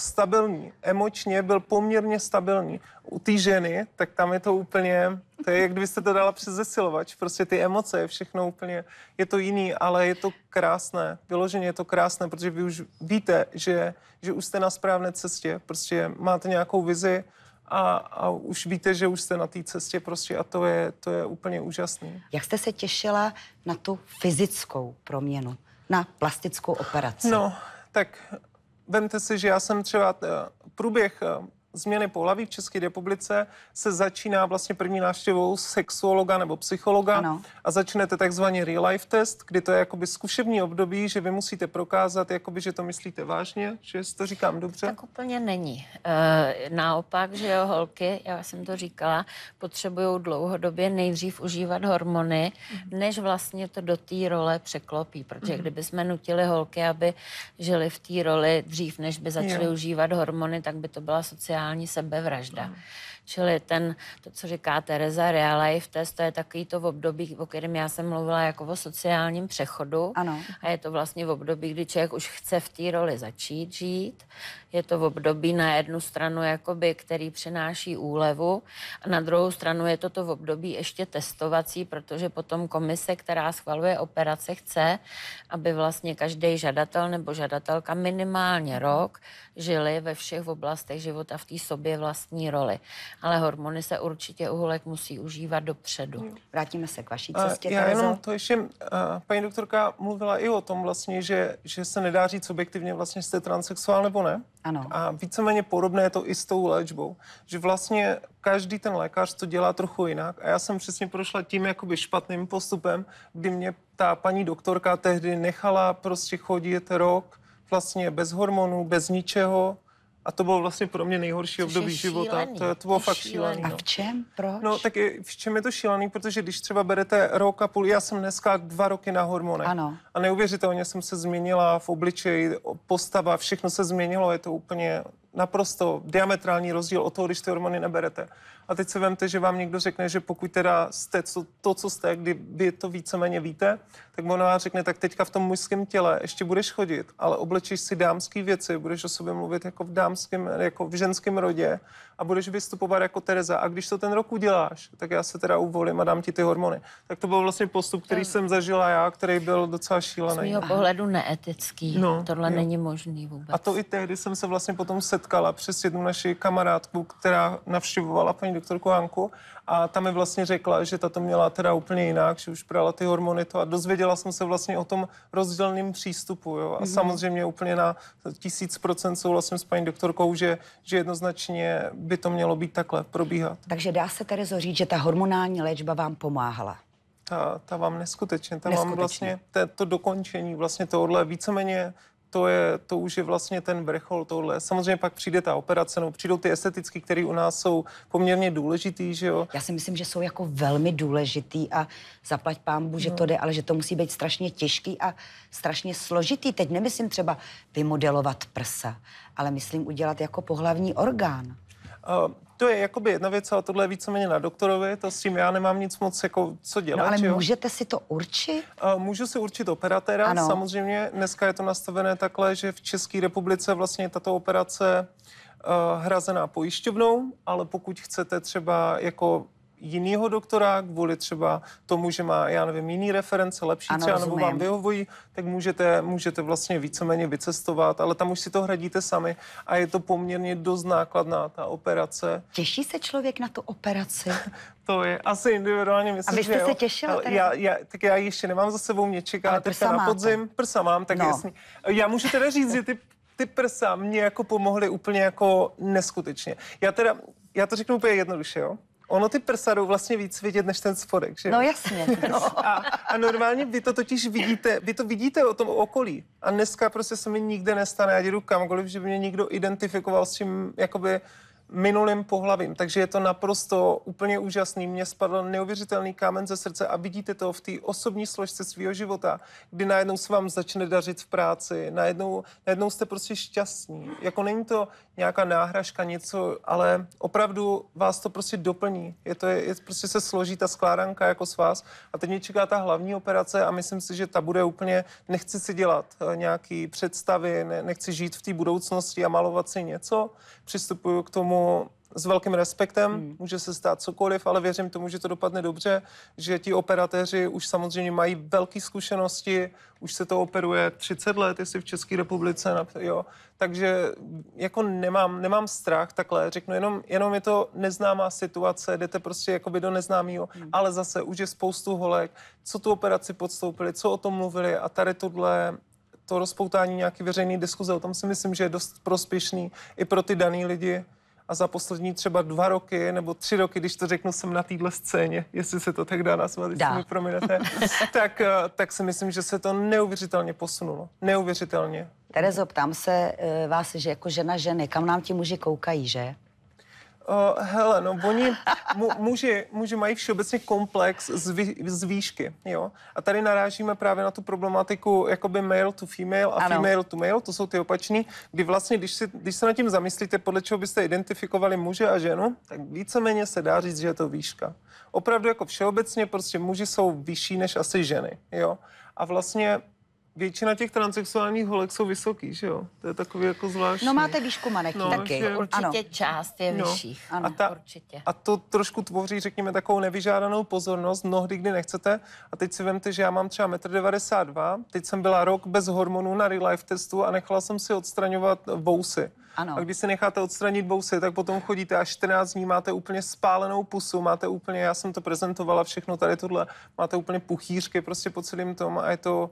stabilní. Emočně byl poměrně stabilní. U té ženy, tak tam je to úplně, to je, jak kdybyste to dala přes zesilovač. Prostě ty emoce, je všechno úplně, je to jiný, ale je to krásné. Vyloženě je to krásné, protože vy už víte, že, že už jste na správné cestě. Prostě máte nějakou vizi, a, a už víte, že už jste na té cestě prostě a to je, to je úplně úžasný. Jak jste se těšila na tu fyzickou proměnu, na plastickou operaci? No, tak vemte si, že já jsem třeba eh, průběh eh, změny pohlaví v České republice se začíná vlastně první návštěvou sexuologa nebo psychologa ano. a začnete takzvaný real life test, kdy to je jakoby zkušební období, že vy musíte prokázat, jakoby, že to myslíte vážně, že to říkám dobře? Tak úplně není. E, naopak, že jo, holky, já jsem to říkala, potřebují dlouhodobě nejdřív užívat hormony, mm-hmm. než vlastně to do té role překlopí, protože mm-hmm. kdyby jsme nutili holky, aby žili v té roli dřív, než by začaly užívat hormony, tak by to byla sociální totální sebevražda. Ano. Čili ten, to, co říká Tereza, real life test, to je takový to v období, o kterém já jsem mluvila jako o sociálním přechodu. Ano. A je to vlastně v období, kdy člověk už chce v té roli začít žít. Je to v období na jednu stranu, jakoby, který přináší úlevu. A na druhou stranu je to to v období ještě testovací, protože potom komise, která schvaluje operace, chce, aby vlastně každý žadatel nebo žadatelka minimálně rok žili ve všech oblastech života v té sobě vlastní roli ale hormony se určitě u holek musí užívat dopředu. Vrátíme se k vaší cestě. Uh, já jenom to ještě, uh, paní doktorka mluvila i o tom vlastně, že, že se nedá říct objektivně vlastně, jste transexuál nebo ne. Ano. A víceméně podobné je to i s tou léčbou, že vlastně každý ten lékař to dělá trochu jinak a já jsem přesně prošla tím jakoby špatným postupem, kdy mě ta paní doktorka tehdy nechala prostě chodit rok vlastně bez hormonů, bez ničeho, a to bylo vlastně pro mě nejhorší Což období života. To, to bylo je fakt šílený. šílený no. A v čem? Proč? No, tak je, v čem je to šílený? Protože když třeba berete rok a půl, já jsem dneska dva roky na hormonech. Ano. A neuvěřitelně jsem se změnila v obličeji, postava, všechno se změnilo, je to úplně naprosto diametrální rozdíl od toho, když ty hormony neberete. A teď se vemte, že vám někdo řekne, že pokud teda jste to, to co jste, kdy vy to víceméně víte, tak ona vám řekne, tak teďka v tom mužském těle ještě budeš chodit, ale oblečíš si dámské věci, budeš o sobě mluvit jako v dámském, jako v ženském rodě a budeš vystupovat jako Tereza. A když to ten rok uděláš, tak já se teda uvolím a dám ti ty hormony. Tak to byl vlastně postup, který jsem zažila já, který byl docela šílený. Z mého pohledu neetický. No, Tohle jo. není možný vůbec. A to i tehdy jsem se vlastně potom se setkala přes jednu naši kamarádku, která navštěvovala paní doktorku Hanku a ta mi vlastně řekla, že ta to měla teda úplně jinak, že už brala ty hormony to a dozvěděla jsem se vlastně o tom rozdílném přístupu. Jo? A mm-hmm. samozřejmě úplně na tisíc procent souhlasím s paní doktorkou, že, že jednoznačně by to mělo být takhle probíhat. Takže dá se tedy říct, že ta hormonální léčba vám pomáhala? ta, ta vám neskutečně, ta vám vlastně to dokončení vlastně tohohle víceméně to, je, to už je vlastně ten vrchol tohle. Samozřejmě pak přijde ta operace, no přijdou ty estetické, které u nás jsou poměrně důležitý, že jo? Já si myslím, že jsou jako velmi důležitý a zaplať pámbu, že no. to jde, ale že to musí být strašně těžký a strašně složitý. Teď nemyslím třeba vymodelovat prsa, ale myslím udělat jako pohlavní orgán to je jakoby jedna věc, ale tohle je víceméně na doktorovi, to s tím já nemám nic moc jako co dělat. No ale jo? můžete si to určit? Uh, můžu si určit operatéra, ano. samozřejmě. Dneska je to nastavené takhle, že v České republice vlastně tato operace uh, hrazená pojišťovnou, ale pokud chcete třeba jako jinýho doktora kvůli třeba tomu, že má, já nevím, jiný reference, lepší ano, třeba, nebo vám vyhovují, tak můžete, můžete vlastně víceméně vycestovat, ale tam už si to hradíte sami a je to poměrně dost nákladná ta operace. Těší se člověk na tu operaci? to je asi individuálně, myslím, A vy jste že se jo. Já, já, tak já ještě nemám za sebou, mě čeká teďka na podzim, máte. prsa mám, tak no. jasně. Já můžu teda říct, že ty ty prsa mě jako pomohly úplně jako neskutečně. Já teda, já to řeknu úplně jednoduše, jo? ono ty prsa jdou vlastně víc vidět než ten spodek, že? No jasně. No. A, a normálně vy to totiž vidíte, vy to vidíte o tom okolí. A dneska prostě se mi nikde nestane, já jdu kamkoliv, že by mě někdo identifikoval s tím, jakoby, minulým pohlavím. Takže je to naprosto úplně úžasný. Mně spadl neuvěřitelný kámen ze srdce a vidíte to v té osobní složce svého života, kdy najednou se vám začne dařit v práci, najednou, najednou jste prostě šťastní. Jako není to nějaká náhražka, něco, ale opravdu vás to prostě doplní. Je to, je, je prostě se složí ta skládanka jako s vás a teď mě čeká ta hlavní operace a myslím si, že ta bude úplně, nechci si dělat eh, nějaký představy, ne, nechci žít v té budoucnosti a malovat si něco. Přistupuju k tomu s velkým respektem, hmm. může se stát cokoliv, ale věřím tomu, že to dopadne dobře, že ti operatéři už samozřejmě mají velké zkušenosti, už se to operuje 30 let, jestli v České republice, jo. takže jako nemám, nemám strach takhle, řeknu, jenom, jenom je to neznámá situace, jdete prostě jako do neznámého, hmm. ale zase už je spoustu holek, co tu operaci podstoupili, co o tom mluvili a tady tohle to rozpoutání nějaký veřejný diskuze, o tom si myslím, že je dost prospěšný i pro ty daný lidi, a za poslední třeba dva roky nebo tři roky, když to řeknu, jsem na téhle scéně, jestli se to tak dá nazvat, jestli mi prominete, tak, eh, tak si myslím, že se to neuvěřitelně posunulo. Neuvěřitelně. Terezo, ptám se eh, vás, že jako žena ženy, kam nám ti muži koukají, že? Uh, hele, no oni, mu, muži, muži mají všeobecně komplex z, vý, z výšky, jo. A tady narážíme právě na tu problematiku jakoby male to female a ano. female to male, to jsou ty opačný, kdy vlastně, když, si, když se nad tím zamyslíte, podle čeho byste identifikovali muže a ženu, tak víceméně se dá říct, že je to výška. Opravdu jako všeobecně prostě muži jsou vyšší než asi ženy, jo. A vlastně většina těch transexuálních holek jsou vysoký, že jo? To je takový jako zvláštní. No máte výšku maneky no, taky. Že... Určitě ano. část je no. vyšších. Ano, a, ta, určitě. a to trošku tvoří, řekněme, takovou nevyžádanou pozornost, mnohdy, kdy nechcete. A teď si vemte, že já mám třeba 1,92 m, teď jsem byla rok bez hormonů na real life testu a nechala jsem si odstraňovat vousy. Ano. A když si necháte odstranit bousy, tak potom chodíte až 14 dní, máte úplně spálenou pusu, máte úplně, já jsem to prezentovala, všechno tady tohle, máte úplně puchýřky prostě po celém tom a je to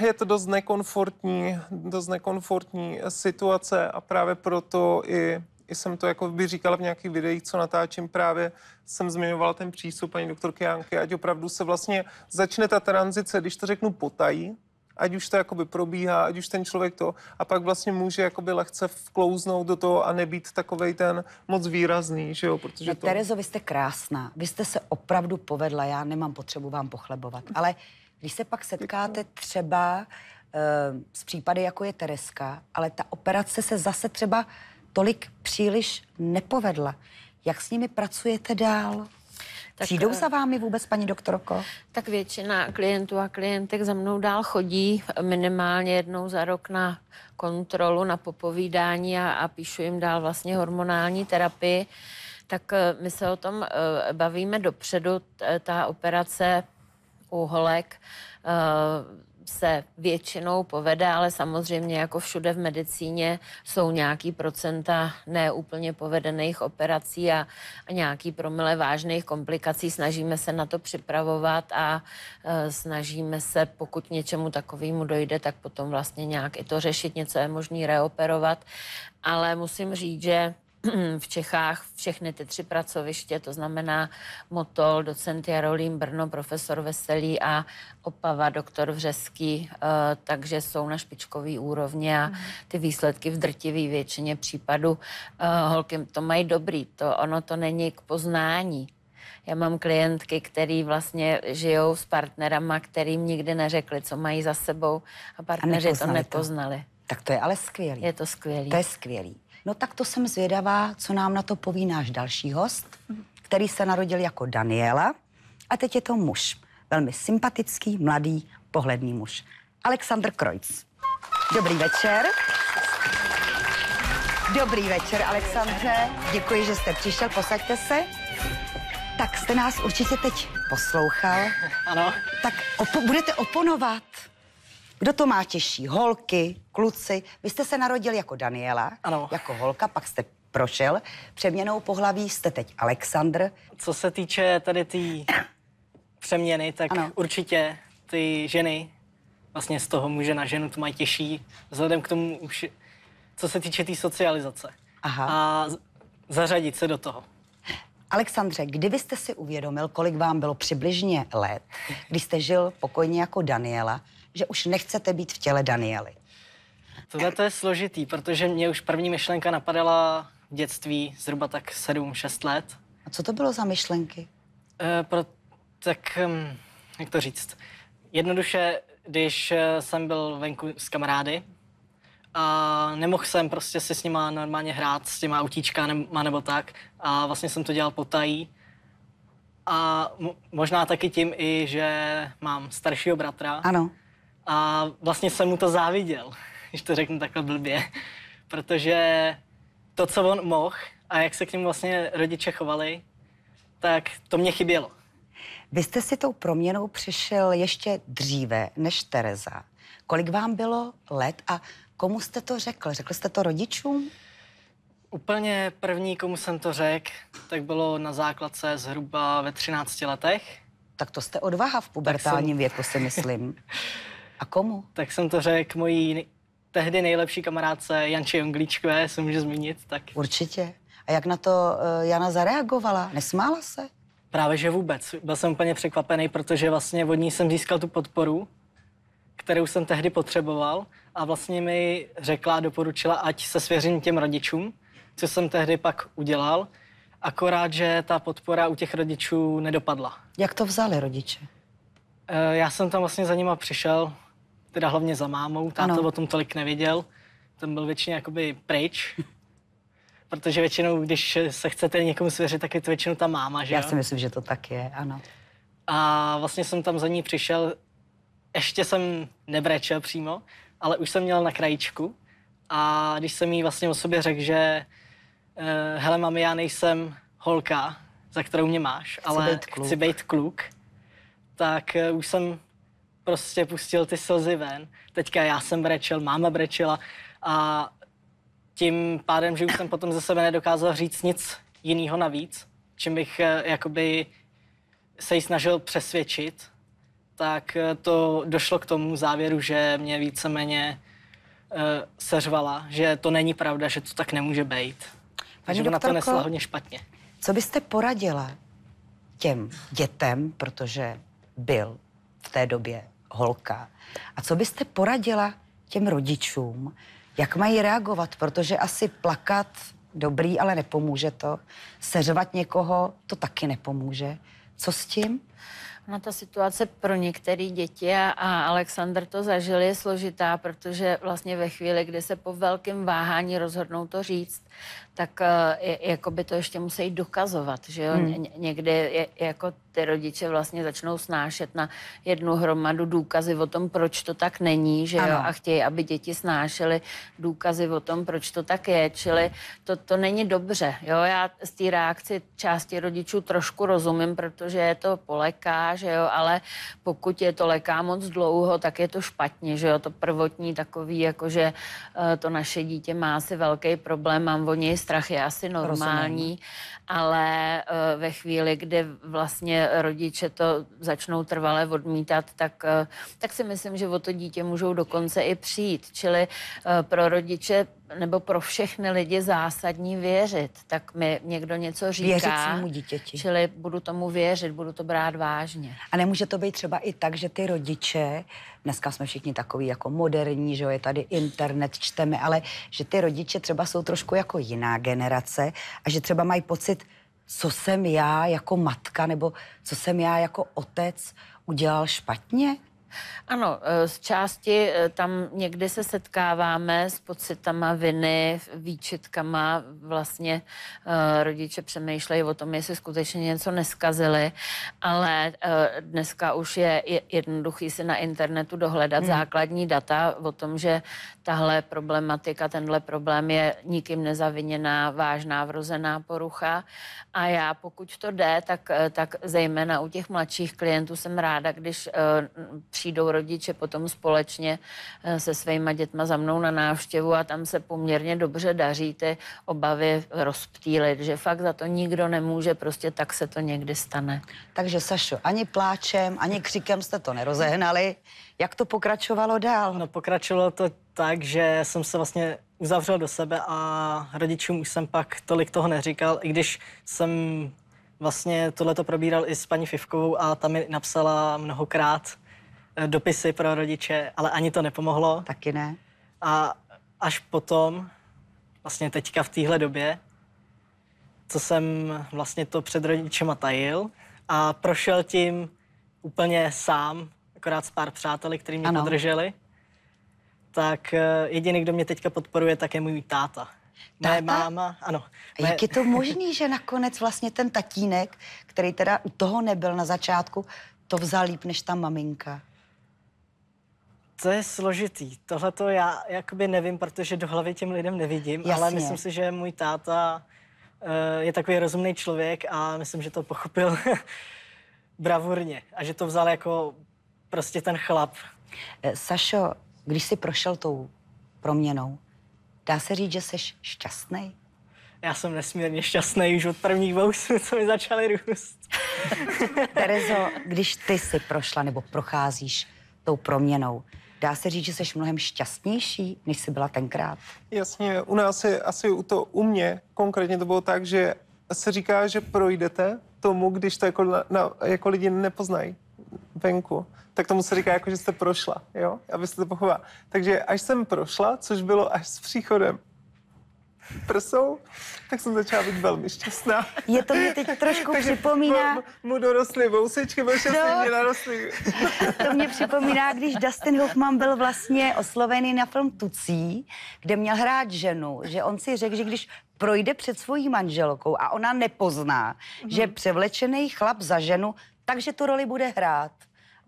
Eh, je to dost nekomfortní, dost nekomfortní situace a právě proto i, i jsem to jako by říkala v nějakých videích, co natáčím, právě jsem zmiňoval ten přístup paní doktorky Janky, ať opravdu se vlastně začne ta tranzice, když to řeknu potají, ať už to jakoby probíhá, ať už ten člověk to, a pak vlastně může jakoby lehce vklouznout do toho a nebýt takovej ten moc výrazný, že jo, protože no, to... Terezo, vy jste krásná, vy jste se opravdu povedla, já nemám potřebu vám pochlebovat, ale když se pak setkáte třeba eh, s případy, jako je Tereska, ale ta operace se zase třeba tolik příliš nepovedla, jak s nimi pracujete dál? Tak, Přijdou eh, za vámi vůbec, paní doktorko? Tak většina klientů a klientek za mnou dál chodí minimálně jednou za rok na kontrolu, na popovídání a, a píšu jim dál vlastně hormonální terapii. Tak eh, my se o tom bavíme dopředu. Ta operace u holek eh, se většinou povede, ale samozřejmě jako všude v medicíně jsou nějaký procenta neúplně povedených operací a, a nějaký promile vážných komplikací. Snažíme se na to připravovat a e, snažíme se, pokud něčemu takovému dojde, tak potom vlastně nějak i to řešit, něco je možný reoperovat. Ale musím říct, že v Čechách všechny ty tři pracoviště, to znamená Motol, docent Jarolím Brno, profesor Veselý a Opava, doktor Vřeský, eh, takže jsou na špičkový úrovni a mhm. ty výsledky v drtivý většině případů eh, holky to mají dobrý, to ono to není k poznání. Já mám klientky, které vlastně žijou s partnerama, kterým nikdy neřekli, co mají za sebou a partneři a nepoznali to nepoznali. To. Tak to je ale skvělý. Je to skvělý. To je skvělý. No tak to jsem zvědavá, co nám na to poví náš další host, který se narodil jako Daniela a teď je to muž. Velmi sympatický, mladý, pohledný muž. Alexander Krojc. Dobrý večer. Dobrý večer, Alexandře. Děkuji, že jste přišel. Posaďte se. Tak jste nás určitě teď poslouchal. Ano. Tak opo- budete oponovat. Kdo to má těžší? Holky, kluci? Vy jste se narodil jako Daniela, ano. jako holka, pak jste prošel přeměnou pohlaví, jste teď Alexandr. Co se týče tady té tý přeměny, tak ano. určitě ty ženy vlastně z toho muže na ženu to mají těžší, vzhledem k tomu už, co se týče té tý socializace. Aha. A zařadit se do toho. Alexandře, kdybyste si uvědomil, kolik vám bylo přibližně let, když jste žil pokojně jako Daniela, že už nechcete být v těle Daniely. Tohle to je složitý, protože mě už první myšlenka napadala v dětství zhruba tak 7-6 let. A co to bylo za myšlenky? E, pro, tak, mm, jak to říct, jednoduše, když eh, jsem byl venku s kamarády a nemohl jsem prostě si s nima normálně hrát, s těma autíčkama nebo tak a vlastně jsem to dělal potají a možná taky tím i, že mám staršího bratra. Ano. A vlastně jsem mu to záviděl, když to řeknu takhle blbě, protože to, co on mohl a jak se k němu vlastně rodiče chovali, tak to mě chybělo. Vy jste si tou proměnou přišel ještě dříve než Tereza. Kolik vám bylo let a komu jste to řekl? Řekl jste to rodičům? Úplně první, komu jsem to řekl, tak bylo na základce zhruba ve 13 letech. Tak to jste odvaha v pubertálním jsem... věku, si myslím. A komu? Tak jsem to řekl mojí tehdy nejlepší kamarádce Janče Jonglíčkové, se může zmínit. Tak. Určitě. A jak na to eh, Jana zareagovala? Nesmála se? Právě, že vůbec. Byl jsem úplně překvapený, protože vlastně od ní jsem získal tu podporu, kterou jsem tehdy potřeboval a vlastně mi řekla, doporučila, ať se svěřím těm rodičům, co jsem tehdy pak udělal, akorát, že ta podpora u těch rodičů nedopadla. Jak to vzali rodiče? Eh, já jsem tam vlastně za nima přišel, teda hlavně za mámou, táto ano. o tom tolik nevěděl, ten byl většině jakoby pryč, protože většinou, když se chcete někomu svěřit, tak je to většinou ta máma, že Já si myslím, že to tak je, ano. A vlastně jsem tam za ní přišel, ještě jsem nebrečel přímo, ale už jsem měl na krajíčku a když jsem jí vlastně o sobě řekl, že eh, hele mami, já nejsem holka, za kterou mě máš, chci ale být chci být kluk, tak eh, už jsem prostě pustil ty slzy ven. Teďka já jsem brečel, máma brečela a tím pádem, že už jsem potom ze sebe nedokázal říct nic jiného navíc, čím bych eh, jakoby se ji snažil přesvědčit, tak eh, to došlo k tomu závěru, že mě víceméně uh, seřvala, že to není pravda, že to tak nemůže být. Takže ona to nesla hodně špatně. Co byste poradila těm dětem, protože byl v té době holka. A co byste poradila těm rodičům, jak mají reagovat, protože asi plakat dobrý, ale nepomůže to. Seřvat někoho, to taky nepomůže. Co s tím? Na no, ta situace pro některé děti a, a Alexander to zažil je složitá, protože vlastně ve chvíli, kdy se po velkém váhání rozhodnou to říct, tak eh, je, jako by to ještě musí dokazovat, že jo? Hmm. Ně- někdy je, jako ty rodiče vlastně začnou snášet na jednu hromadu důkazy o tom, proč to tak není, že jo? A chtějí, aby děti snášely důkazy o tom, proč to tak je, čili to, to není dobře, jo? Já z té reakci části rodičů trošku rozumím, protože je to poleká, že jo? Ale pokud je to leká moc dlouho, tak je to špatně, že jo? To prvotní takový, jakože eh, to naše dítě má asi velký problém, mám o něj strach je asi normální, Rozumím. ale eh, ve chvíli, kdy vlastně rodiče to začnou trvale odmítat, tak, eh, tak si myslím, že o to dítě můžou dokonce i přijít. Čili eh, pro rodiče nebo pro všechny lidi zásadní věřit. Tak mi někdo něco říká. Věřit svému dítěti. Čili budu tomu věřit, budu to brát vážně. A nemůže to být třeba i tak, že ty rodiče, dneska jsme všichni takový jako moderní, že jo, je tady internet, čteme, ale že ty rodiče třeba jsou trošku jako jiná generace a že třeba mají pocit, co jsem já jako matka nebo co jsem já jako otec udělal špatně? Ano, eh, z části eh, tam někdy se setkáváme s pocitama viny, výčitkama. Vlastně eh, rodiče přemýšlejí o tom, jestli skutečně něco neskazili, ale dneska už je jednoduchý si na internetu dohledat hmm. základní data o tom, že tahle problematika, tenhle problém je nikým nezaviněná vážná vrozená porucha a já pokud to jde, tak, eh, tak zejména u těch mladších klientů jsem ráda, když eh, přijdou rodiče potom společně eh, se svými dětma za mnou na návštěvu a tam se poměrně dobře daří ty obavy rozptýlit, že fakt za to nikdo nemůže, prostě tak se to někdy stane. Takže Sašo, ani pláčem, ani křikem jste to nerozehnali. Jak to pokračovalo dál? No pokračovalo to tak, že jsem se vlastně uzavřel do sebe a rodičům už jsem pak tolik toho neříkal, i když jsem vlastně tohleto to probíral i s paní Fivkovou a tam mi napsala mnohokrát eh, dopisy pro rodiče, ale ani to nepomohlo. Taky ne. A až potom, vlastně teďka v téhle době, co jsem vlastně to před rodičema tajil a prošel tím úplně sám akorát s pár přáteli, který mě ano. podrželi, tak eh, jediný, kdo mě teďka podporuje, tak je můj táta. Táta? Moje máma, ano. A jak je to možný, že nakonec vlastně ten tatínek, který teda u toho nebyl na začátku, to vzal líp než ta maminka? To je složitý. Tohle to já jakoby nevím, protože do hlavy těm lidem nevidím, Jasně. ale myslím si, že můj táta eh, je takový rozumný člověk a myslím, že to pochopil bravurně a že to vzal jako prostě ten chlap. Eh, Sašo, když jsi prošel tou proměnou, dá se říct, že jsi šťastný? Já jsem nesmírně šťastný už od prvních bousů, co mi začaly růst. Terezo, když ty jsi prošla nebo procházíš tou proměnou, dá se říct, že jsi mnohem šťastnější, než jsi byla tenkrát? Jasně, u nás je, asi u to u mě konkrétně to bylo tak, že se říká, že projdete tomu, když to jako, na, jako lidi nepoznají venku, tak tomu se říká jako, že jste prošla, jo, abyste to pochovala. Takže až jsem prošla, což bylo až s příchodem prsou, tak jsem začala být velmi šťastná. Je to mi teď trošku Takže připomíná... Mu, mu dorostly vousečky, byl šťastný, no. mě narostly. to mě připomíná, když Dustin Hoffman byl vlastně oslovený na film Tucí, kde měl hrát ženu, že on si řekl, že když projde před svojí manželkou a ona nepozná, mm-hmm. že mhm. převlečený chlap za ženu takže tu roli bude hrát.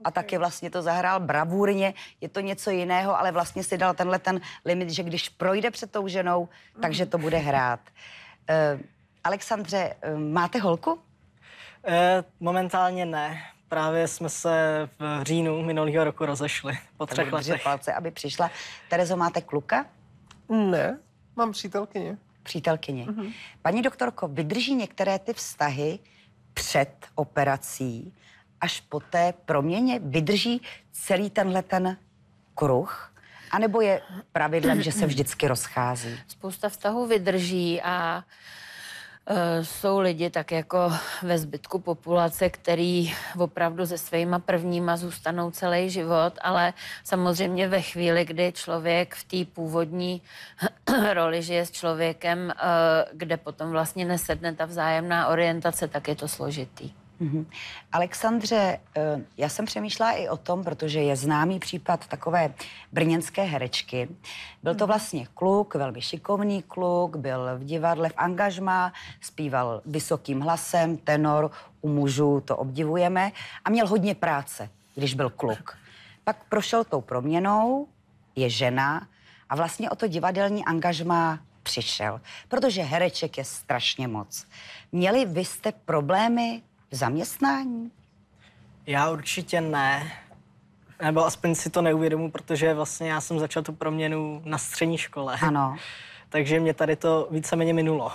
A taky vlastně to zahrál bravurně, je to něco jiného, ale vlastně si dal tenhle ten limit, že když projde před tou ženou, takže to bude hrát. Uh, Alexandře, uh, máte holku? Uh, momentálně ne. Právě jsme se v říjnu minulého roku rozešli po třech tak letech. palce, aby přišla. Terezo, máte kluka? Ne, mám přítelkyni. Přítelkyni. Mm-hmm. Paní doktorko, vydrží některé ty vztahy, před operací až po té proměně? Vydrží celý tenhle ten kruh? A nebo je pravidlem, že se vždycky rozchází? Spousta vztahů vydrží a uh, Eh, jsou lidi tak jako ve zbytku populace, který opravdu se svýma prvníma zůstanou celý život, ale samozřejmě ve chvíli, kdy člověk v té původní roli, že je s člověkem, eh, kde potom vlastně nesedne ta vzájemná orientace, tak je to složitý. Mm-hmm. Alexandře, eh, já jsem přemýšlela i o tom, protože je známý případ takové brněnské herečky. Byl to mhm. vlastně kluk, velmi šikovný kluk, byl v divadle v angažmá, zpíval vysokým hlasem, tenor, u mužů to obdivujeme a měl hodně práce, když byl kluk. Pak prošel tou proměnou, je žena a vlastně o to divadelní angažmá přišel, protože hereček je strašně moc. Měli vy jste problémy zaměstnání? Já určitě ne. Nebo aspoň si to neuvědomu, protože vlastně já jsem začal tu proměnu na střední škole. Ano. Takže mě tady to víceméně minulo.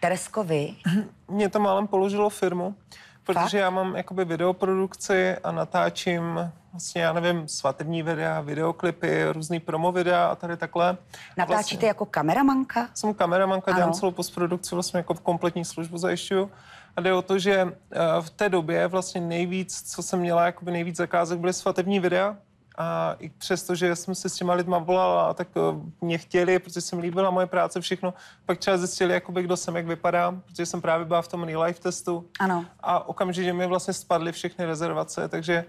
Teresko, vy? Mě to málem položilo firmu, protože Fakt? já mám jakoby videoprodukci a natáčím vlastně, já nevím, svatební videa, videoklipy, různý promo videa a tady takhle. Natáčíte vlastně, jako kameramanka? Jsem kameramanka, ano. dělám celou postprodukci, vlastně jako kompletní službu zajišťuju jde o to, že eh, v té době vlastně nejvíc, co jsem měla, jakoby nejvíc zakázek, byly svatební videa. A i přesto, že jsem se s těma lidma volala, tak eh, mě chtěli, protože jsem líbila moje práce, všechno. Pak třeba zjistili, jakoby, kdo jsem, jak vypadám, protože jsem právě byla v tom Life testu. Ano. A okamžitě mi vlastně spadly všechny rezervace, takže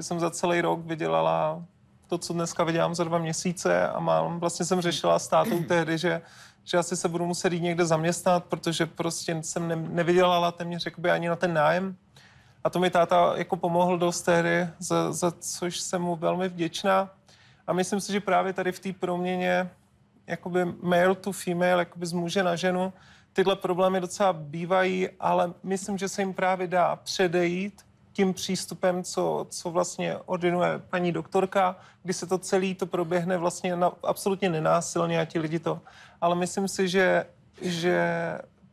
jsem za celý rok vydělala to, co dneska vydělám za dva měsíce a mám, vlastně jsem řešila státu tehdy, že že asi se budu muset jít někde zaměstnat, protože prostě jsem ne, nevydělala téměř jakoby ani na ten nájem. A to mi táta jako pomohl dost tehdy, za, za což jsem mu velmi vděčná. A myslím si, že právě tady v té proměně jakoby male to female, jakoby z muže na ženu, tyhle problémy docela bývají, ale myslím, že se jim právě dá předejít tím přístupem, co, co vlastně ordinuje paní doktorka, kdy se to celé to proběhne vlastně na, absolutně nenásilně a ti lidi to. Ale myslím si, že, že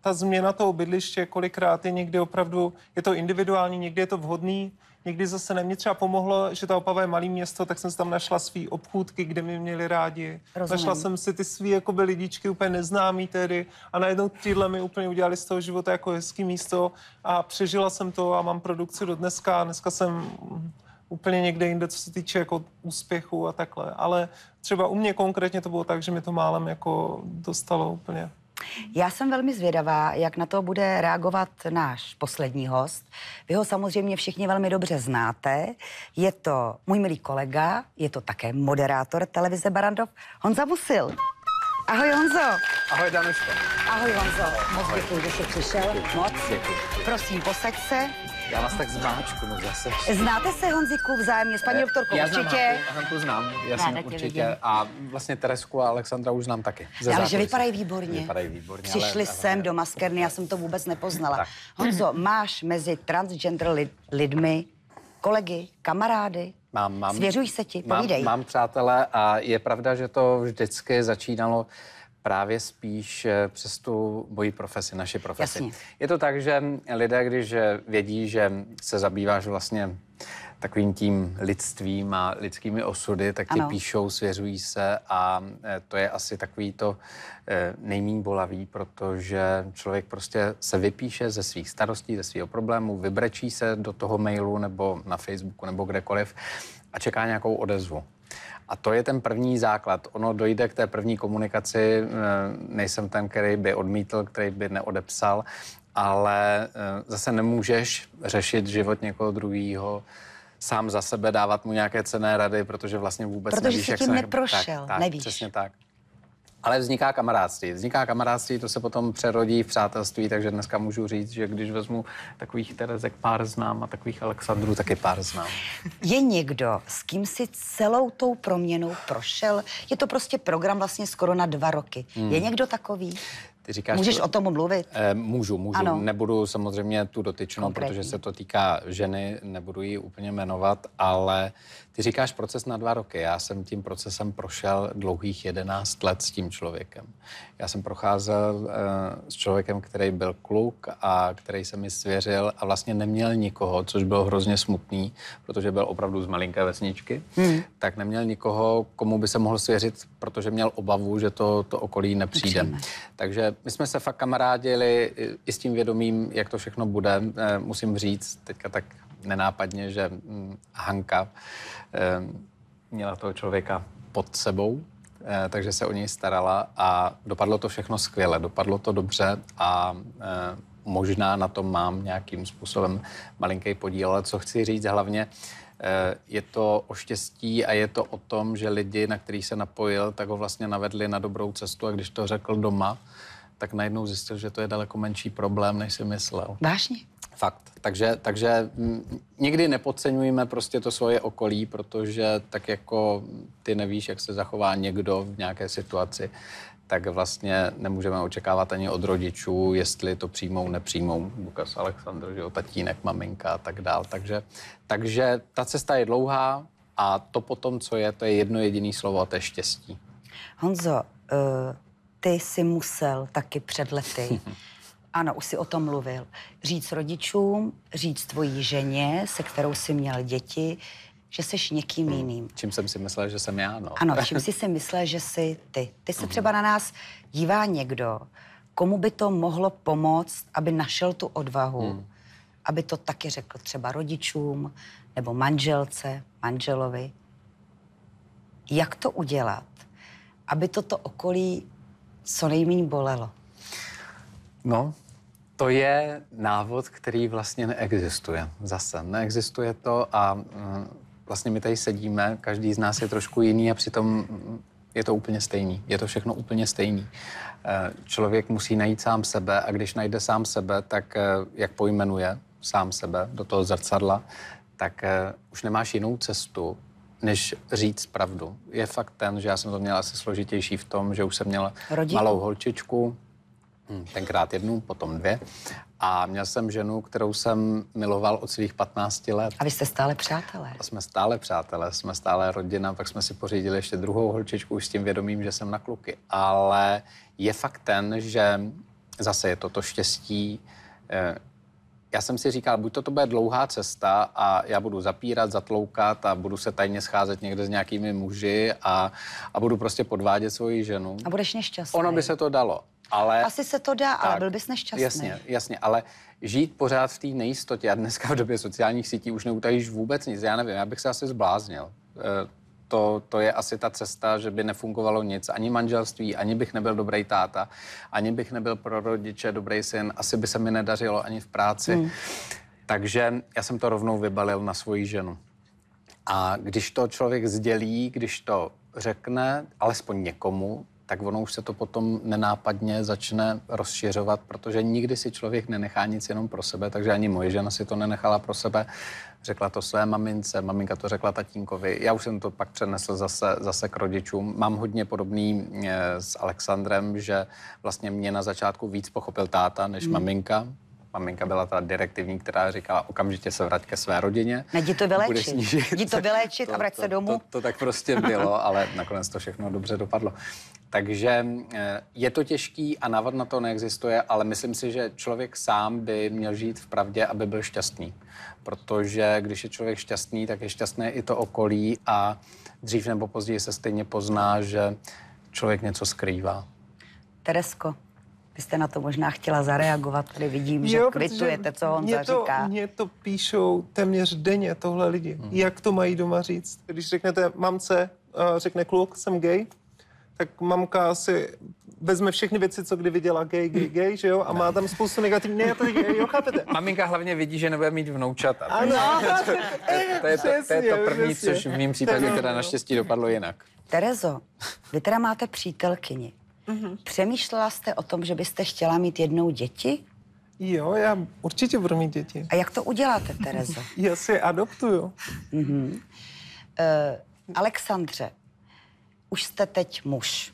ta změna toho bydliště kolikrát je někdy opravdu, je to individuální, někdy je to vhodný, Někdy zase nemě třeba pomohlo, že ta Opava je malý město, tak jsem tam našla svý obchůdky, kde mi měli rádi. Rozumím. Našla jsem si ty svý jakoby, lidičky úplně neznámý tedy a najednou tyhle mi úplně udělali z toho života jako hezký místo a přežila jsem to a mám produkci do dneska. Dneska jsem úplně někde jinde, co se týče jako úspěchu a takhle. Ale třeba u mě konkrétně to bylo tak, že mi to málem jako dostalo úplně. Já jsem velmi zvědavá, jak na to bude reagovat náš poslední host. Vy ho samozřejmě všichni velmi dobře znáte. Je to můj milý kolega, je to také moderátor televize Barandov, Honza Musil. Ahoj Honzo. Ahoj Danuško. Ahoj Honzo, moc děkuji, že jsi přišel. Moc. Děkuji. Prosím, posaď se. Já vás tak zmáčku, no zase. Znáte se, Honziku, vzájemně s paní doktorkou? Já určitě. Znám Hanku, znám, já jsem určitě. Vidím. A vlastně Teresku a Alexandra už znám taky. Ze ale že vypadají výborně. Vypadají výborně. Přišli ale, sem ale... do maskerny, já jsem to vůbec nepoznala. Tak. Honzo, máš mezi transgender lidmi kolegy, kamarády? Mám, mám. Svěřuj se ti, povídej. Mám, mám přátelé a je pravda, že to vždycky začínalo právě spíš eh, přes tu moji profesi, naši profesi. Jasně. Je to tak, že lidé, když eh, vědí, že se zabýváš vlastně takovým tím lidstvím a lidskými osudy, tak ti ano. píšou, svěřují se a e, to je asi takový to e, nejméně bolavý, protože člověk prostě se vypíše ze svých starostí, ze svého problému, vybrečí se do toho mailu nebo na Facebooku nebo kdekoliv a čeká nějakou odezvu. A to je ten první základ. Ono dojde k té první komunikaci, e, nejsem ten, který by odmítl, který by neodepsal, ale zase nemůžeš řešit život někoho druhého sám za sebe, dávat mu nějaké cené rady, protože vlastně vůbec protože nevíš, jak se... Protože jsi neprošel, tak, tak, nevíš. Přesně tak. Ale vzniká kamarádství. Vzniká kamarádství, to se potom přerodí v přátelství, takže dneska můžu říct, že když vezmu takových Terezek pár znám a takových Alexandrů taky pár znám. Je někdo, s kým si celou tou proměnou prošel? Je to prostě program vlastně skoro na dva roky. Hmm. Je někdo takový? Ty říkáš, Můžeš to, o tom mluvit? Eh, můžu, můžu. Ano. Nebudu samozřejmě tu dotyčnou, Konkrétní. protože se to týká ženy, nebudu ji úplně jmenovat, ale ty říkáš proces na dva roky. Já jsem tím procesem prošel dlouhých 11 let s tím člověkem. Já jsem procházel uh, s člověkem, který byl kluk a který se mi svěřil a vlastně neměl nikoho, což bylo hrozně smutný, protože byl opravdu z malinké vesničky, hmm. tak neměl nikoho, komu by se mohl svěřit, protože měl obavu, že to, to okolí nepřijde. Nepřijme. Takže my jsme se fakt kamarádili i s tím vědomím, jak to všechno bude. Eh, musím říct, teďka tak nenápadně, že mm, Hanka měla toho člověka pod sebou, eh, takže se o něj starala a dopadlo to všechno skvěle, dopadlo to dobře a eh, možná na tom mám nějakým způsobem malinký podíl, ale co chci říct hlavně, eh, je to o štěstí a je to o tom, že lidi, na který se napojil, tak ho vlastně navedli na dobrou cestu a když to řekl doma, tak najednou zjistil, že to je daleko menší problém, než si myslel. Vážně? Fakt. Takže, takže nikdy nepodceňujeme prostě to svoje okolí, protože tak jako ty nevíš, jak se zachová někdo v nějaké situaci, tak vlastně nemůžeme očekávat ani od rodičů, jestli to přijmou, nepřijmou. Lukas Aleksandr, že jo, tatínek, maminka a tak dál. Takže, takže ta cesta je dlouhá a to potom, co je, to je jedno jediné slovo a to je štěstí. Honzo, uh, ty jsi musel taky před lety ano, už si o tom mluvil. Říct rodičům, říct tvojí ženě, se kterou si měl děti, že jsi někým hmm. jiným. Čím jsem si myslel, že jsem já, no. Ano, čím jsi si myslel, že jsi ty. Ty se hmm. třeba na nás dívá někdo, komu by to mohlo pomoct, aby našel tu odvahu, hmm. aby to taky řekl třeba rodičům nebo manželce, manželovi. Jak to udělat, aby toto okolí co nejméně bolelo? No, to je návod, který vlastně neexistuje. Zase neexistuje to a mm, vlastně my tady sedíme, každý z nás je trošku jiný a přitom mm, je to úplně stejný. Je to všechno úplně stejný. Eh, člověk musí najít sám sebe a když najde sám sebe, tak eh, jak pojmenuje sám sebe do toho zrcadla, tak eh, už nemáš jinou cestu, než říct pravdu. Je fakt ten, že já jsem to měla asi složitější v tom, že už jsem měla Rodinu. malou holčičku, Hm, tenkrát jednu, potom dvě. A měl jsem ženu, kterou jsem miloval od svých 15 let. A vy jste stále přátelé? A jsme stále přátelé, jsme stále rodina, pak jsme si pořídili ještě druhou holčičku už s tím vědomím, že jsem na kluky. Ale je fakt ten, že zase je to to štěstí, eh, já jsem si říkal, buď to, to bude dlouhá cesta a já budu zapírat, zatloukat a budu se tajně scházet někde s nějakými muži a, a budu prostě podvádět svoji ženu. A budeš nešťastný. Ono by se to dalo, ale... Asi se to dá, tak, ale byl bys nešťastný. Jasně, jasně, ale žít pořád v té nejistotě a dneska v době sociálních sítí už neutajíš vůbec nic, já nevím, já bych se asi zbláznil. Eh, to, to je asi ta cesta, že by nefungovalo nic. Ani manželství, ani bych nebyl dobrý táta, ani bych nebyl pro rodiče dobrý syn, asi by se mi nedařilo ani v práci. Hmm. Takže já jsem to rovnou vybalil na svoji ženu. A když to člověk sdělí, když to řekne, alespoň někomu, tak ono už se to potom nenápadně začne rozšiřovat, protože nikdy si člověk nenechá nic jenom pro sebe, takže ani moje žena si to nenechala pro sebe. Řekla to své mamince, maminka to řekla tatínkovi. Já už jsem to pak přenesl zase, zase k rodičům. Mám hodně podobný eh, s Alexandrem, že vlastně mě na začátku víc pochopil táta než mm. maminka maminka byla ta direktivní, která říkala, okamžitě se vrať ke své rodině. Ne, jdi to vyléčit, jdi to vyléčit to, a vrať to, se domů. To, to, to tak prostě bylo, ale nakonec to všechno dobře dopadlo. Takže eh, je to těžký a návod na to neexistuje, ale myslím si, že člověk sám by měl žít v pravdě, aby byl šťastný. Protože když je člověk šťastný, tak je šťastné i to okolí a dřív nebo později se stejně pozná, že člověk něco skrývá. Teresko, vy jste na to možná chtěla zareagovat, tady vidím, že jo, kvitujete, co on mě to, říká. Mně to píšou téměř denně tohle lidi, hmm. jak to mají doma říct. Když řeknete mamce, eh, řekne kluk, jsem gay, tak mamka si vezme všechny věci, co kdy viděla gay, gay, gay, že jo, a má tam spoustu negativních. ne, já to je, jo, chápete? Maminka hlavně vidí, že nebude mít vnoučata. Ano, to, to, je, to, to je to první, přesně. což v mém případě teda naštěstí dopadlo jinak. Terezo, vy teda máte přítelkyni. Mm-hmm. Přemýšlela jste o tom, že byste chtěla mít jednou děti? Jo, já určitě budu mít děti. A jak to uděláte, Terezo? já si adoptuju. Mm-hmm. Uh, Alexandře, už jste teď muž.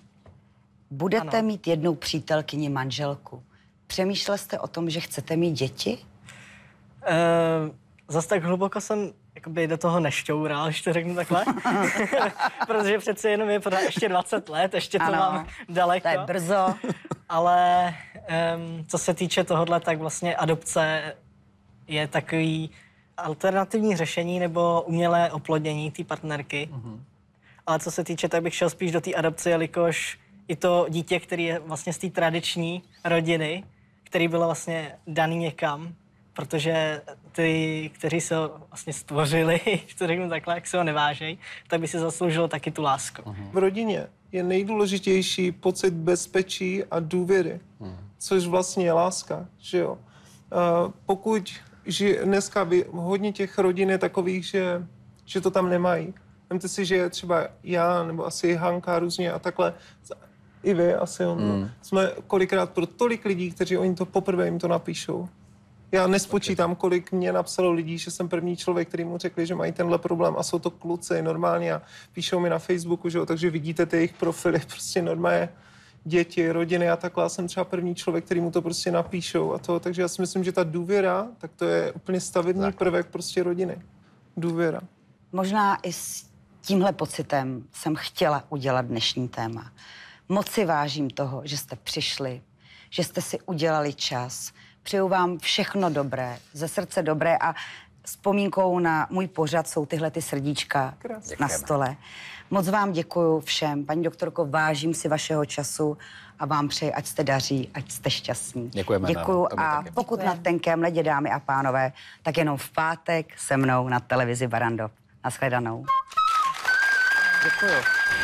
Budete ano. mít jednou přítelkyni manželku. Přemýšlel jste o tom, že chcete mít děti? E, zas tak hluboko jsem jakoby do toho nešťoural, když to řeknu takhle. Protože přece jenom je pořád ještě 20 let, ještě to ano, mám daleko. To je brzo. Ale um, co se týče tohohle, tak vlastně adopce je takový alternativní řešení nebo umělé oplodnění té partnerky. Uh-huh ale co se týče, tak bych šel spíš do té adapce, jelikož i to dítě, který je vlastně z té tradiční rodiny, který byl vlastně daný někam, protože ty, kteří se ho vlastně stvořili, to řeknu takhle, jak se ho nevážej, tak by si zasloužilo taky tu lásku. Uh-huh. V rodině je nejdůležitější pocit bezpečí a důvěry, uh-huh. což vlastně je láska, že jo. Uh, pokud že dneska by hodně těch rodin je takových, že, že to tam nemají, Vemte si, že třeba já nebo asi Hanka různě a takhle, i vy asi, on, no. mm. jsme kolikrát pro tolik lidí, kteří oni to poprvé jim to napíšou. Já nespočítám, kolik mě napsalo lidí, že jsem první člověk, který mu řekli, že mají tenhle problém a jsou to kluci normálně a píšou mi na Facebooku, že jo, takže vidíte ty jejich profily, prostě normálně děti, rodiny a takhle. Já jsem třeba první člověk, který mu to prostě napíšou a to, takže já si myslím, že ta důvěra, tak to je úplně stavební prvek prostě rodiny. Důvěra. Možná i s tímhle pocitem jsem chtěla udělat dnešní téma. Moc si vážím toho, že jste přišli, že jste si udělali čas. Přeju vám všechno dobré, ze srdce dobré a vzpomínkou na můj pořad jsou tyhle ty srdíčka Krásně. na stole. Moc vám děkuju všem. Paní doktorko, vážím si vašeho času a vám přeji, ať jste daří, ať jste šťastní. Děkujeme. Děkuju nám, a taky. pokud Děkujeme. na tenkém ledě, dámy a pánové, tak jenom v pátek se mnou na televizi Barandov. Naschledanou. Dziękuję.